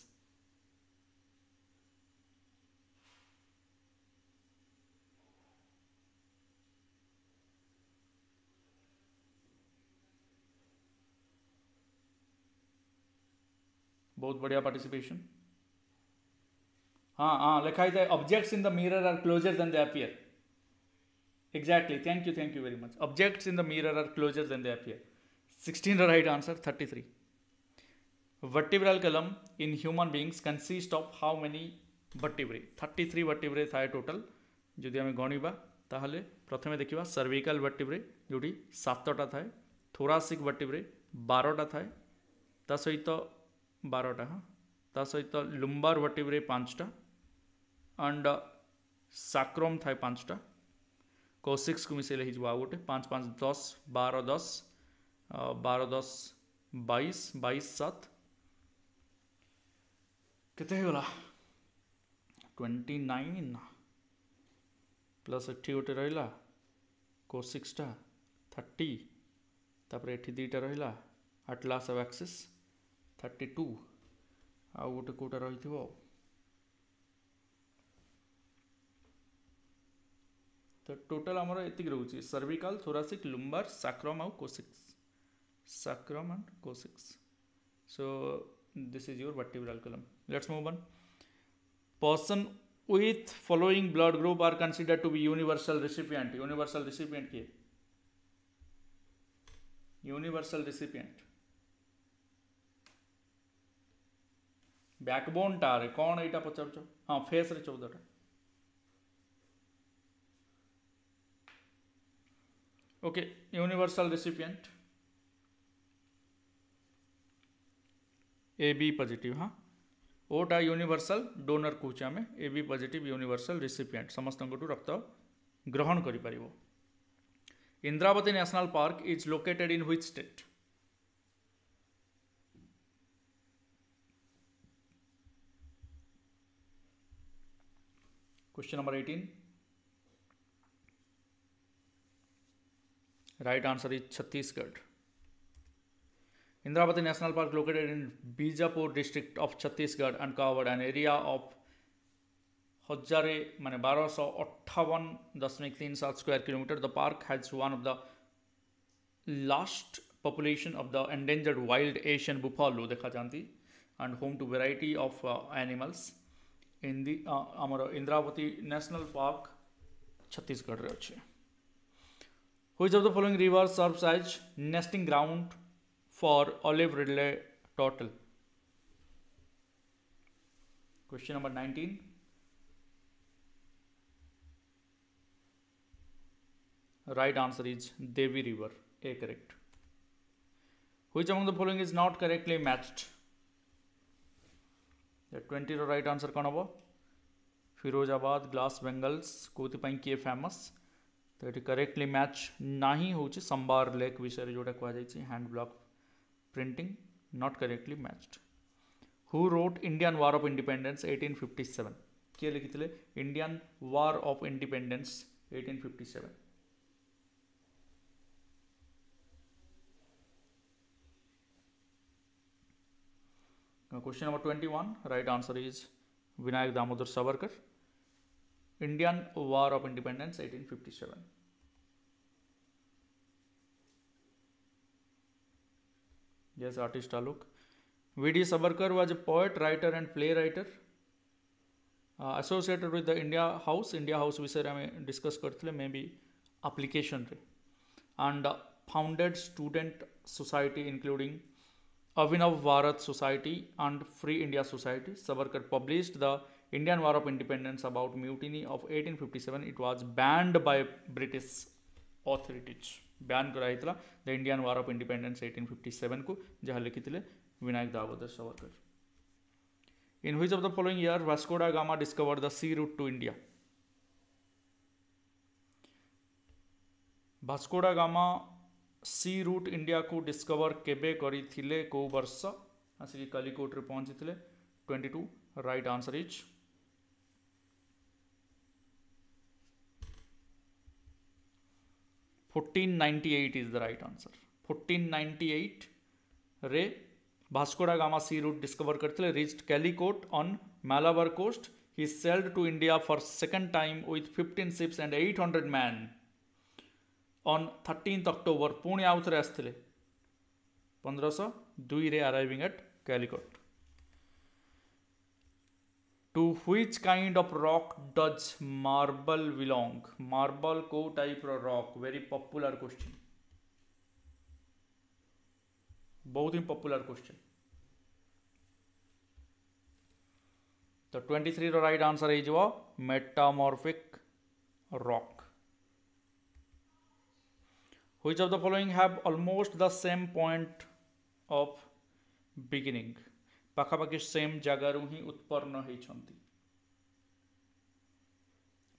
बहुत बढ़िया पार्टिसिपेशन हाँ हाँ लिखा ही जाए objects in the mirror are closer than they appear exactly thank you thank you very much objects in the mirror are closer than they appear sixteen the right answer thirty three vertebral column in human beings consist of how many vertebrae thirty three vertebrae थाए total जदि आम गणवा तेल प्रथम देखा सर्विकाल वट्टिवरे जोटी सतटा थाए thoracic वट्टिवरे बारटा थाए ता सहित बारटा हाँ ता सहित लुम्बार वट्टिवरे पांचटा एंड साक्रम थाए पांचटा कौशिक्स को मिसले हो गए पाँच पाँच दस बार दस बार दस बैश बैस सत के ट्वेंटी नाइन प्लस एटी गोटे रहा कौशिक्सटा थर्टी तापर एटी दुटा रहा atlas of axis thirty two आ गोटे कौटा रही थोड़ा तो टोटल आमर ये रोचे सर्विकाल थोरासिक लुम्बार साक्रम आउ coccyx sacrum and coccyx so this is your vertebral column let's move on person with following blood group are consider to be universal recipient universal recipient किए यूनिवर्सल रिसिपिएंट बैकबोन रिसिपियंट ବ୍ୟାକବୋନ୍ଟାରେ କ'ଣ ଏଇଟା ପଚାରୁଛ ହଁ ଫେସ୍ରେ ଚଉଦଟା okay universal recipient A B positive हाँ आ यूनिवर्सल डोनर कहूँ आम A B positive universal recipient समस्त रक्त ग्रहण कर Indravati national park is located in which state question number eighteen right answer is Chhattisgarh Indravati national park located in Bijapur district of Chhattisgarh and covered an area of हजारे मान बारह सौ अट्ठावन दशमिक तीन सात square kilometer the park has one of the last population of the endangered wild Asian buffalo देखा जाती and home to variety of animals in आमर इंद्रावती नेशनल पार्क छत्तीसगढ़ अच्छे which of the following river serves as nesting ground for olive ridley turtle question number 19 right answer is devi river a correct which among the following is not correctly matched the 20 ର right answer କ'ଣ ହେବ Firozabad glass ବେଙ୍ଗଲ୍ସ କେଉଁଥିପାଇଁ କିଏ famous तो ये correctly match ना ही हूँ संबार lake विषय जो कहुई hand block printing not correctly matched who wrote Indian war of independence 1857 किए लिखी थे Indian war of independence 1857 question number one right answer is Vinayak Damodar Savarkar Indian War of Independence 1857. Yes, artist Aluk. V.D. Sabarkar was a poet, writer and playwriter. Uh, associated with the India House. India House विषय हमें discuss करते मे maybe application रे and uh, founded student society including Avinav Bharat Society and Free India Society. Sabarkar published the Indian War of Independence about mutiny of 1857 it was banned by British authorities ban कराई the Indian war of independence 1857 को जहाँ लिखी Vinayak Damodar Savarkar in which of the following year Vasco da Gama discover the sea route to India Vasco da Gama sea route India को discover केबे करी को वर्ष आसिक कलिकोट रे पहुंची थे 22 right answer is 1498 is the right answer. 1498 Ray Vasco da Gama sea route discover करते reached Calicut on Malabar coast. He sailed to India for second time with 15 ships and 800 men. On 13th October पुणे आउट रे आसते 1502 रे arriving at Calicut. to which kind of rock does marble belong marble ko type of rock very popular question बहुत ही popular question तो 23 right answer is हो Metamorphic rock. which of the following have almost the same point of beginning पखापाखि same जगार ही उत्पन्न ହୋଇଛନ୍ତି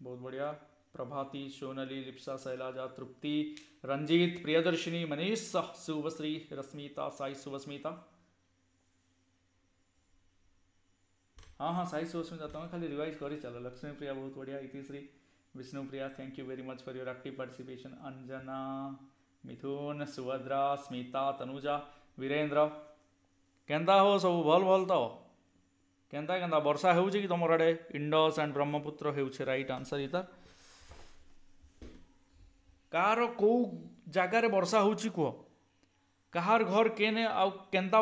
बहुत बढ़िया प्रभाती सोनाली लिप्सा शैलाजा तृप्ति रंजीत प्रियदर्शिनी मनीष सह शुभश्री रश्मिता साई शुभस्मिता हाँ हाँ साई शुभस्मिता तुम खाली रिवाइज कर चलो लक्ष्मी प्रिया बहुत बढ़िया Itishree Vishnu Priya thank you very much for your active participation Anjana Mithun Subhadra Smita Tanuja Virendra केन्ता हो सब भल भल तो केन्ता केन्ता वर्षा हो तुम आड़े इंडस एंड ब्रह्मपुत्र हो रईट आंसर इतर कार जगार वर्षा हो कहार घर केने आउ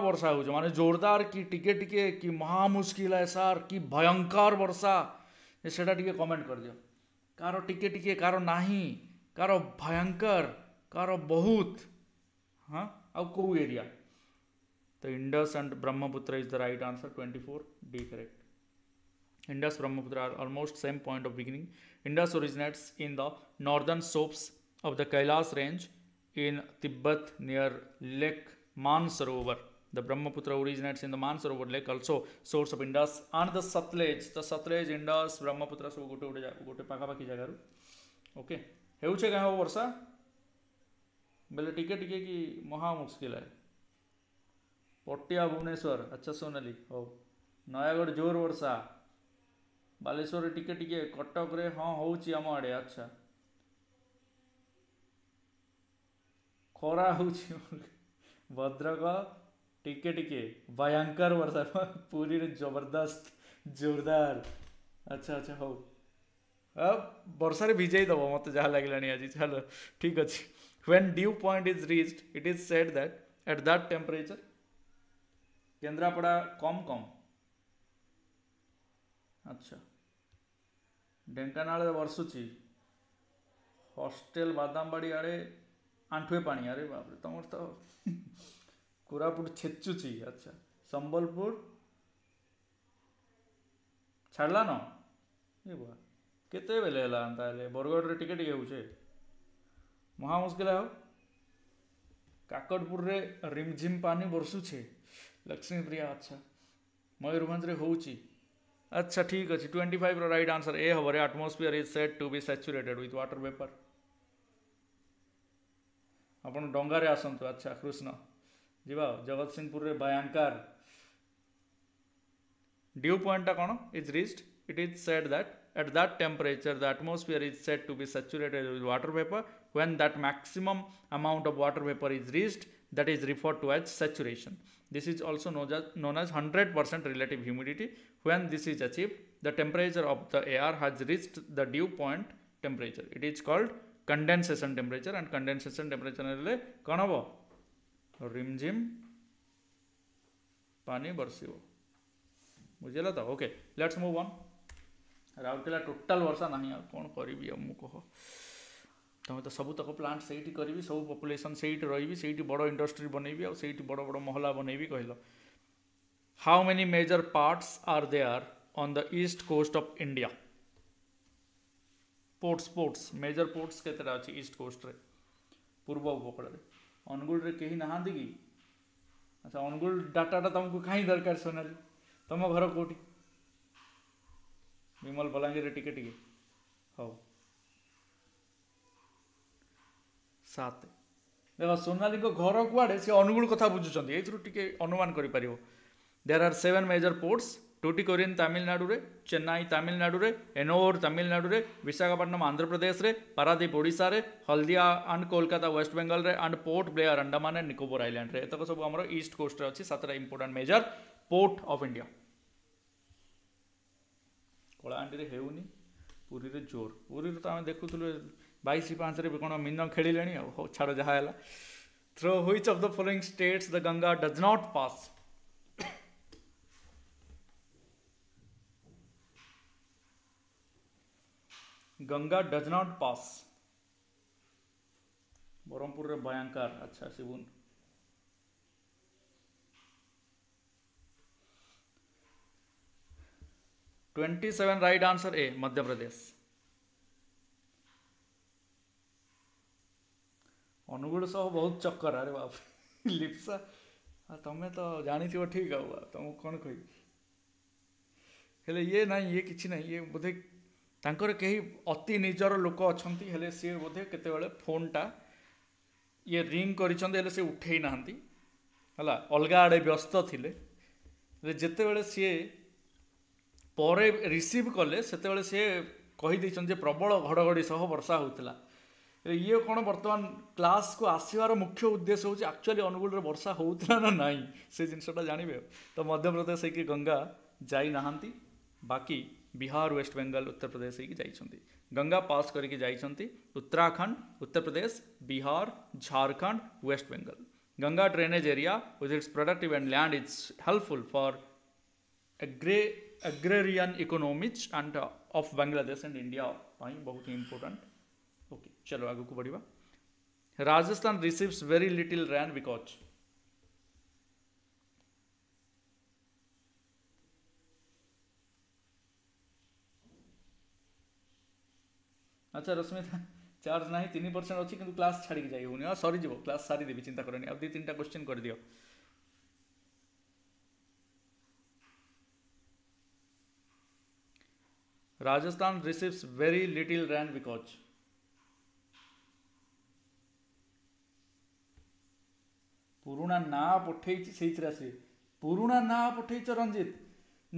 वर्षा हो माने जोरदार कि टिके टिके कि महा मुस्किल है सार कि भयंकर वर्षा से कमेंट कर दियो कार टिके टिके कार ना कार भयंकर कार बहुत हाँ आउ area The Indus and Brahmaputra is the right answer. 24 D correct. Indus Brahmaputra are almost same point of beginning. Indus originates in the northern slopes of the Kailash range in Tibet near Lake Mansarovar. The Brahmaputra originates in the Mansarovar lake, also source of Indus and the Satluj. The Satluj, Indus, Brahmaputra ସବୁ ଗୋଟେ ଗୋଟେ ଗୋଟେ ପାଖାପାଖି ଜାଗାରୁ okay ହେଉଛେ କାଁ ବର୍ଷା ବେଲେ ଟିକେ ଟିକେ କି ମହା ମୁସ୍କିଲ ହେ पटिया भुवनेश्वर अच्छा सोनाली हाउ नयगढ़ जोर वर्षा बालेश्वर टिके टिके कटक रे हाँ हूँ आम आड़े अच्छा खरा हो भद्रक टिके टिके भयंकर वर्षा पूरी जबरदस्त जोरदार अच्छा अच्छा हाउ बर्षा भिजाई दब मत जहाँ लगे आज चलो ठीक अच्छे when dew point is reached it is said that at that temperature Kendrapara কম কম আচ্ছা ଢେଙ୍କାନାଳରେ ବର୍ଷୁଛି ହଷ୍ଟେଲ ବାଦାମବାଡ଼ି ଆଡ଼େ ଆଣ୍ଠୁଏ ପାଣି ଆରେ ବାପରେ ତୁମର ତ କୋରାପୁଟ ଛେଚୁଛି ଆଚ୍ଛା ସମ୍ବଲପୁର ଛାଡ଼ିଲାନ ଏ ବା କେତେବେଲେ ହେଲା ଏନ୍ତା ହେଲେ ବରଗଡ଼ରେ ଟିକେ ଟିକେ ହେଉଛେ ମହା ମୁସ୍କିଲ ଆଉ କାକଟପୁରରେ ରିମଝିମ୍ ପାନି ବର୍ଷୁଛେ लक्ष्मी प्रिया अच्छा मयूरभंजे हो अच्छा ठीक अच्छे twenty five right answer A हे atmosphere is said to be saturated with water vapour आप डे आसतु अच्छा कृष्ण जीवा जगत सिंहपुर भयंकर ड्यू पॉइंटा कौन is reached it is said that at that temperature the atmosphere is said to be saturated with water vapour when that maximum amount of water vapour is reached that is referred to as saturation. This is also known as 100% relative humidity. When this is achieved, the temperature of the air has reached the dew point temperature. It is called condensation temperature and condensation temperature is କ'ଣ ହେବ ରିମଝିମ୍ ପାଣି ବର୍ଷିବ ବୁଝିଲା ତ okay let's move on Rourkela total ବର୍ଷା ନାହିଁ ଆଉ କ'ଣ तुम्हें तो सब तक प्लांट से करी सब पपुलेसन से रही से बड़ इंडस्ट्री बन आईटी बड़ बड़ महला बन कह how many major ports are they are on the east coast of India ports ports major ports के अच्छे ईस्ट कोस्ट पूर्व उपकूल अनुगुल रे कहीं ना कि अच्छा अनुगुण डाटाटा तुमको कहीं दरकार सोनाली तुम घर कौटी विमल बलांगीर टिके टिके हाँ ସାତ ଦେଖ ସୋନାଲିଙ୍କ ଘର କୁଆଡ଼େ ସେ ଅନୁଗୁଳ କଥା ବୁଝୁଛନ୍ତି ଏଇଥିରୁ ଟିକେ ଅନୁମାନ କରିପାରିବ there are seven major ports Tuticorin ତାମିଲନାଡ଼ୁରେ ଚେନ୍ନାଇ ତାମିଲନାଡ଼ୁରେ ଏନୋର ତାମିଲନାଡ଼ୁରେ ବିଶାଖାପଟ୍ଟନମ ଆନ୍ଧ୍ରପ୍ରଦେଶରେ ପାରାଦୀପ ଓଡ଼ିଶାରେ ହଳଦିଆ ଆଣ୍ଡ କୋଲକାତା ୱେଷ୍ଟବେଙ୍ଗଲରେ ଆଣ୍ଡ ପୋର୍ଟ ବ୍ଲେୟାର ଆଣ୍ଡାମାନ ଆଣ୍ଡ ନିକୋବର ଆଇଲ୍ୟାଣ୍ଡରେ ଏତକ ସବୁ ଆମର ଇଷ୍ଟ କୋଷ୍ଟରେ ଅଛି ସାତଟା important major port of India କଳାହାଣ୍ଡିରେ ହେଉନି ପୁରୀରେ ଜୋର ପୁରୀରେ ତ ଆମେ ଦେଖୁଥିଲୁ ବାଇଶ ପାଞ୍ଚରେ ବି କ'ଣ ମିନ ଖେଳିଲେଣି ଆଉ ହଉ ଛାଡ଼ ଯାହା ହେଲା throw which of the following states the Ganga does not pass Ganga does not pass Brahmapur रे भयंकर अच्छा सिबुन twenty seven right answer A Madhya Pradesh Angul ସହ ବହୁତ ଚକ୍କର ଆରେ ବାପ ଲିପ୍ସା ଆଉ ତମେ ତ ଜାଣିଥିବ ଠିକ୍ ଆଉ ତମକୁ କ'ଣ କହିବି ହେଲେ ଇଏ ନାହିଁ ଇଏ କିଛି ନାହିଁ ଇଏ ବୋଧେ ତାଙ୍କର କେହି ଅତି ନିଜର ଲୋକ ଅଛନ୍ତି ହେଲେ ସିଏ ବୋଧେ କେତେବେଳେ ଫୋନ୍ଟା ଇଏ ରିଙ୍ଗ୍ କରିଛନ୍ତି ହେଲେ ସେ ଉଠେଇ ନାହାନ୍ତି ହେଲା ଅଲଗା ଆଡ଼େ ବ୍ୟସ୍ତ ଥିଲେ ହେଲେ ଯେତେବେଳେ ସିଏ ପରେ ରିସିଭ୍ କଲେ ସେତେବେଳେ ସିଏ କହିଦେଇଛନ୍ତି ଯେ ପ୍ରବଳ ଘଡ଼ଘଡ଼ି ସହ ବର୍ଷା ହେଉଥିଲା ये कौन बर्तमान क्लास को आसवर मुख्य उद्देश्य हूँ आकचुअली अनुगुण वर्षा हो ना से जिनसा जानवे तो मध्यप्रदेश हो गंगा जा बाकी बिहार वेस्ट बेंगल उत्तर प्रदेश है गंगा पास करके Uttarakhand Uttar Pradesh Bihar Jharkhand West Bengal Ganga drainage area with its productive and land is helpful for agri agrarian economics and of Bangladesh and India बहुत ही इंपोर्टेंट चलो आगे को बढ़िया Rajasthan receives very little rain because अच्छा रश्मि चार्ज ना तीन परसेंट अच्छी क्लास छाड़ी जाए सरी जी क्लास सारी देवी चिंता करनी आ तीन टाइम क्वेश्चन कर दियो Rajasthan receives very little rain because ପୁରୁଣା ନାଁ ପଠେଇଛି ସେଇଥିରେ ଆସିବେ ପୁରୁଣା ନାଁ ପଠେଇଛ ରଞ୍ଜିତ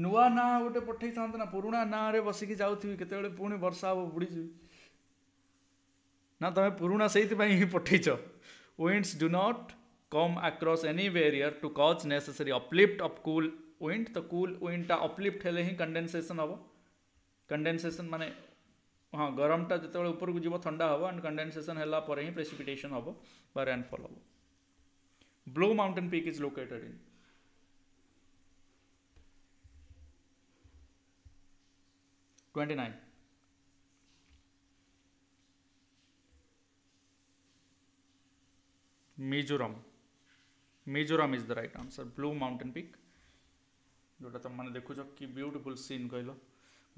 ନୂଆ ନାଁ ଗୋଟେ ପଠେଇଥାନ୍ତ ନା ପୁରୁଣା ନାଁରେ ବସିକି ଯାଉଥିବି କେତେବେଳେ ପୁଣି ବର୍ଷା ହେବ ବୁଡ଼ିଯିବି ନା ତୁମେ ପୁରୁଣା ସେଇଥିପାଇଁ ହିଁ ପଠେଇଛ winds do not come across any barrier to cause necessary uplift of cool wind ତ କୁଲ୍ ୱିଣ୍ଡଟା ଅପଲିଫ୍ଟ ହେଲେ ହିଁ କଣ୍ଡେନସେସନ୍ ହେବ କଣ୍ଡେନସେସନ୍ ମାନେ ହଁ ଗରମଟା ଯେତେବେଳେ ଉପରକୁ ଯିବ ଥଣ୍ଡା ହେବ ଆଣ୍ଡ କଣ୍ଡେନସେସନ୍ ହେଲା ପରେ ହିଁ ପ୍ରେସିପିଟେସନ୍ ହେବ ବା ରେନ୍ଫଲ୍ ହେବ Blue Mountain Peak is located in? Twenty-nine. Mizoram. Mizoram is the right answer. Blue Mountain Peak. जोटा तुम मैंने देखु कि ब्यूटीफुल सीन कह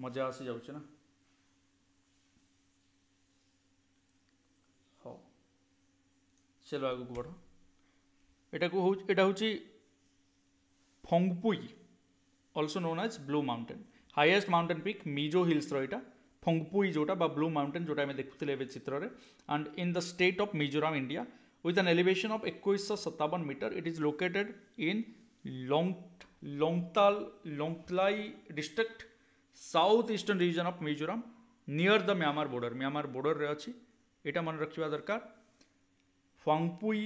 मजा आसी जा हाँ चलो आगे बढ़ो এটাকে এটা হচ্ছে Phawngpui also known as blue mountain highest mountain peak Mizo Hills এটা ফংপুই যেটা বা ব্লু মাউন্টেন যেটা আমি দেখুলে এবে চিত্রে and in the state of Mizoram India with an elevation of একুশশো সত্তাবন metre it is located in লং লংতাল Lawngtlai district south eastern region of Mizoram near the Myanmar border Myanmar বর্ডরের অছি এটা মনে রাখবা দরকার ফাংপুই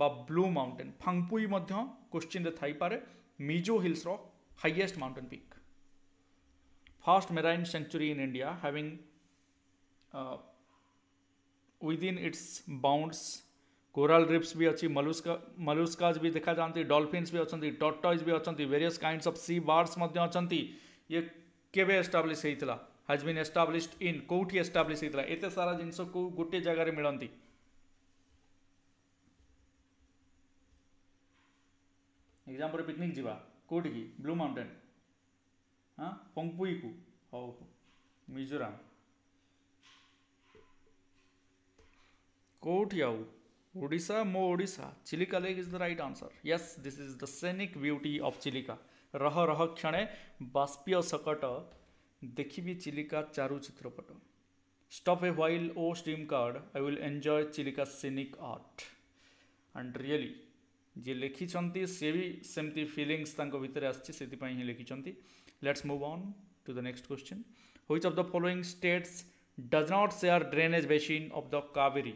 ब्लू माउंटेन फांगपुई ফাংপুই ମଧ୍ୟ मिजो हिल्स ମିଜୋ ହିଲ୍ସର highest mountain peak first marine sanctuary in within its bounds coral reefs भी अच्छी मलुस्का मलुस्काज भी देखा जाती डलफिन्स भी अच्छा टर्टॉइज भी अच्छा various kinds of sea birds अच्छा ये केवे एस्टाब्लीश होता हाज बीन एस्टाब्लीश्ड इन कौटी एस्टाब्लीश होता एत सारा जिनस को गोटे जगार मिलती एग्जाम्पल पिकनिक जावा कौटी की ब्लू माउंटेन हाँ पंगपुई को हाउ मिजोराम कौटी आउ ओडिशा मो Odisha Chilika lake is the right answer yes this is the scenic beauty of Chilika रह रह क्षण बाष्पीय सकट देखी चिलिका चारु चित्रपट stop a while o steam cart I will enjoy Chilika scenic art and really जी लिखिंट सी भी सेमती फिलिंगस भितर आई लिखिं let's move on to the next question which of the following states does not share drainage basin of the Kaveri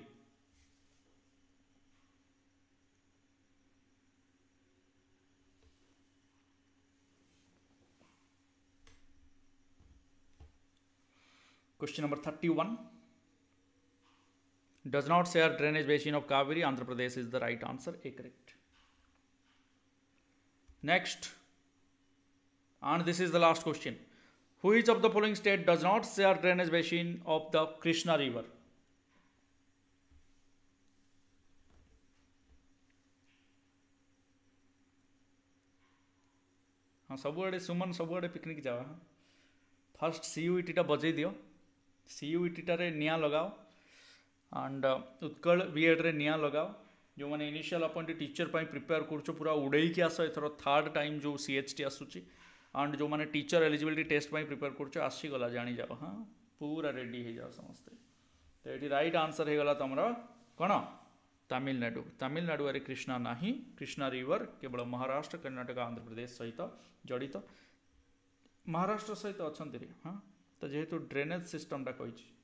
question number thirty one does not share drainage basin of Kaveri Andhra Pradesh is the right answer A correct next and this is the last question who is of the following state does not share drainage basin of the Krishna river हाँ सब आड़े सुमन सब आड़े picnic जाओ हाँ first C you टा बजे दियो सी यू e टा रे निया लगाओ एंड uh, उत्कल बीएड रे निया लगाओ जो मैंने इनिशियल अपॉइंट टीचर प्रिपेयर करुच पूरा उड़ेक आस एथर थार्ड टाइम जो सी एच टी आसूची आंड जो मैंने टीचर एलिजिबिलिटी टेस्ट प्रिपेयर करूँ आसीगला जाणीजाओ हाँ पूरा रेडी हो जाओ समस्ते तो ये रईट आंसर होगा तुम कौन तमिलनाडु तमिलनाडु कृष्णा ना कृष्णा रिवर केवल महाराष्ट्र कर्णाटक आंध्र प्रदेश सहित जड़ित महाराष्ट्र सहित अच्छा हाँ तो जेहेतु ड्रेनेज सिस्टमटा कही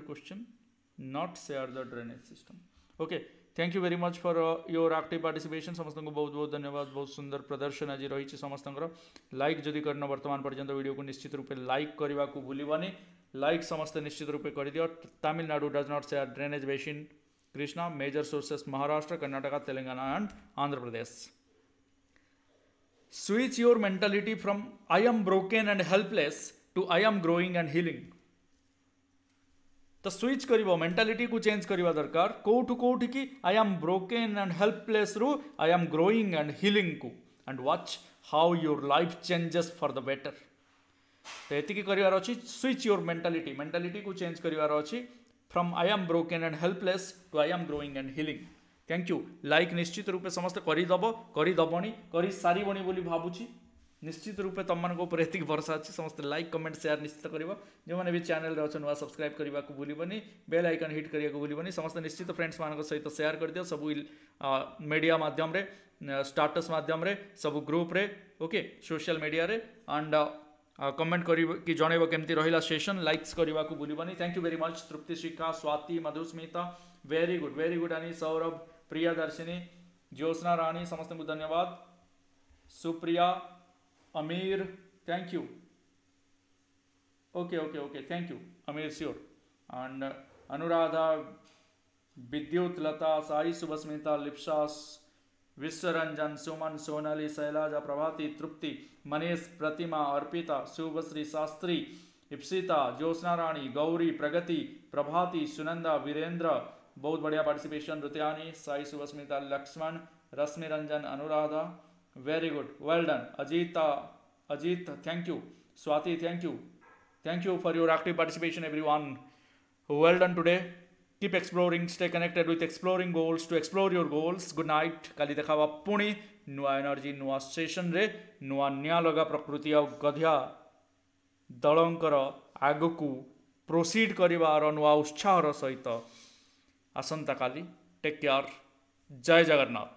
question not share the drainage system okay thank you very much for your active participation समस्त बहुत बहुत धन्यवाद बहुत सुंदर प्रदर्शन आज रही समस्त लाइक जदि कर बर्तमान पर्यटन वीडियो को निश्चित रूप लाइक करने को भूलि लाइक समस्त निश्चित रूप कर करदि Tamil Nadu does not share drainage basin Krishna major sources Maharashtra Karnataka Telangana and Andhra Pradesh switch your mentality from I am broken and helpless to I am growing and healing तो स्विच कर मेन्टालीटी को चेंज करवा दरकार कौट कौटि की आई आम ब्रोकन एंड हेल्पलेस रु I am growing and healing को and watch how your life changes for the better तो ये करार स्विच योर मेन्टालीटी मेन्टालीटी को चेंज करार from I am broken and helpless to I am growing and healing thank you like निश्चित रूप रूपे समस्त करदब करदबणी कर सारणी भावुँ निश्चित रूप में तुम एति भरोसा अच्छे समस्त लाइक कमेंट सेयार निश्चित कर जो मैंने भी चैनल अच्छे नुआ सब्सक्राइब करने को भूल बेल आइकन हिट करने को भूल समस्त निश्चित फ्रेंड्स मान सहित सेयार कर दि सब मीडिया मध्यम स्टाटस मध्यम सब ग्रुप्रे okay social media and comment कर कि जनइब केमती रहा सेसन लाइक्स करने को भूल thank you very much Tripti Shikha Swati Madhusmita very good very good आनी सौरभ प्रिया दर्शिनी ज्योत्ना राणी समस्त को धन्यवाद Supriya Amir thank you okay okay okay thank you Amir sure and Anuradha Vidyut Lata Sai सुभस्मिता लिप्सास Biswaranjan सुमन सोनाली शैलाजा प्रभाती तृप्ति मनीष प्रतिमा अर्पिता शुभश्री शास्त्री इप्सिता ज्योत्ना रानी गौरी प्रगति प्रभाति सुनंदा वीरेंद्र बहुत बढ़िया participation Rutayani Sai Subhasmita Laxman Rashmi Ranjan Anuradha very good well done Ajit Ajit thank you Swati thank you thank you for your active participation everyone well done today keep exploring stay connected with exploring goals to explore your goals good night kali dekhava puni nua energy nua session re nua nia laga prakriti au gadhya ଦଳଙ୍କର ଆଗକୁ proceed କରିବାର ନୂଆ ଉତ୍ସାହର ସହିତ ଆସନ୍ତାକାଲି take care ଜୟ ଜଗନ୍ନାଥ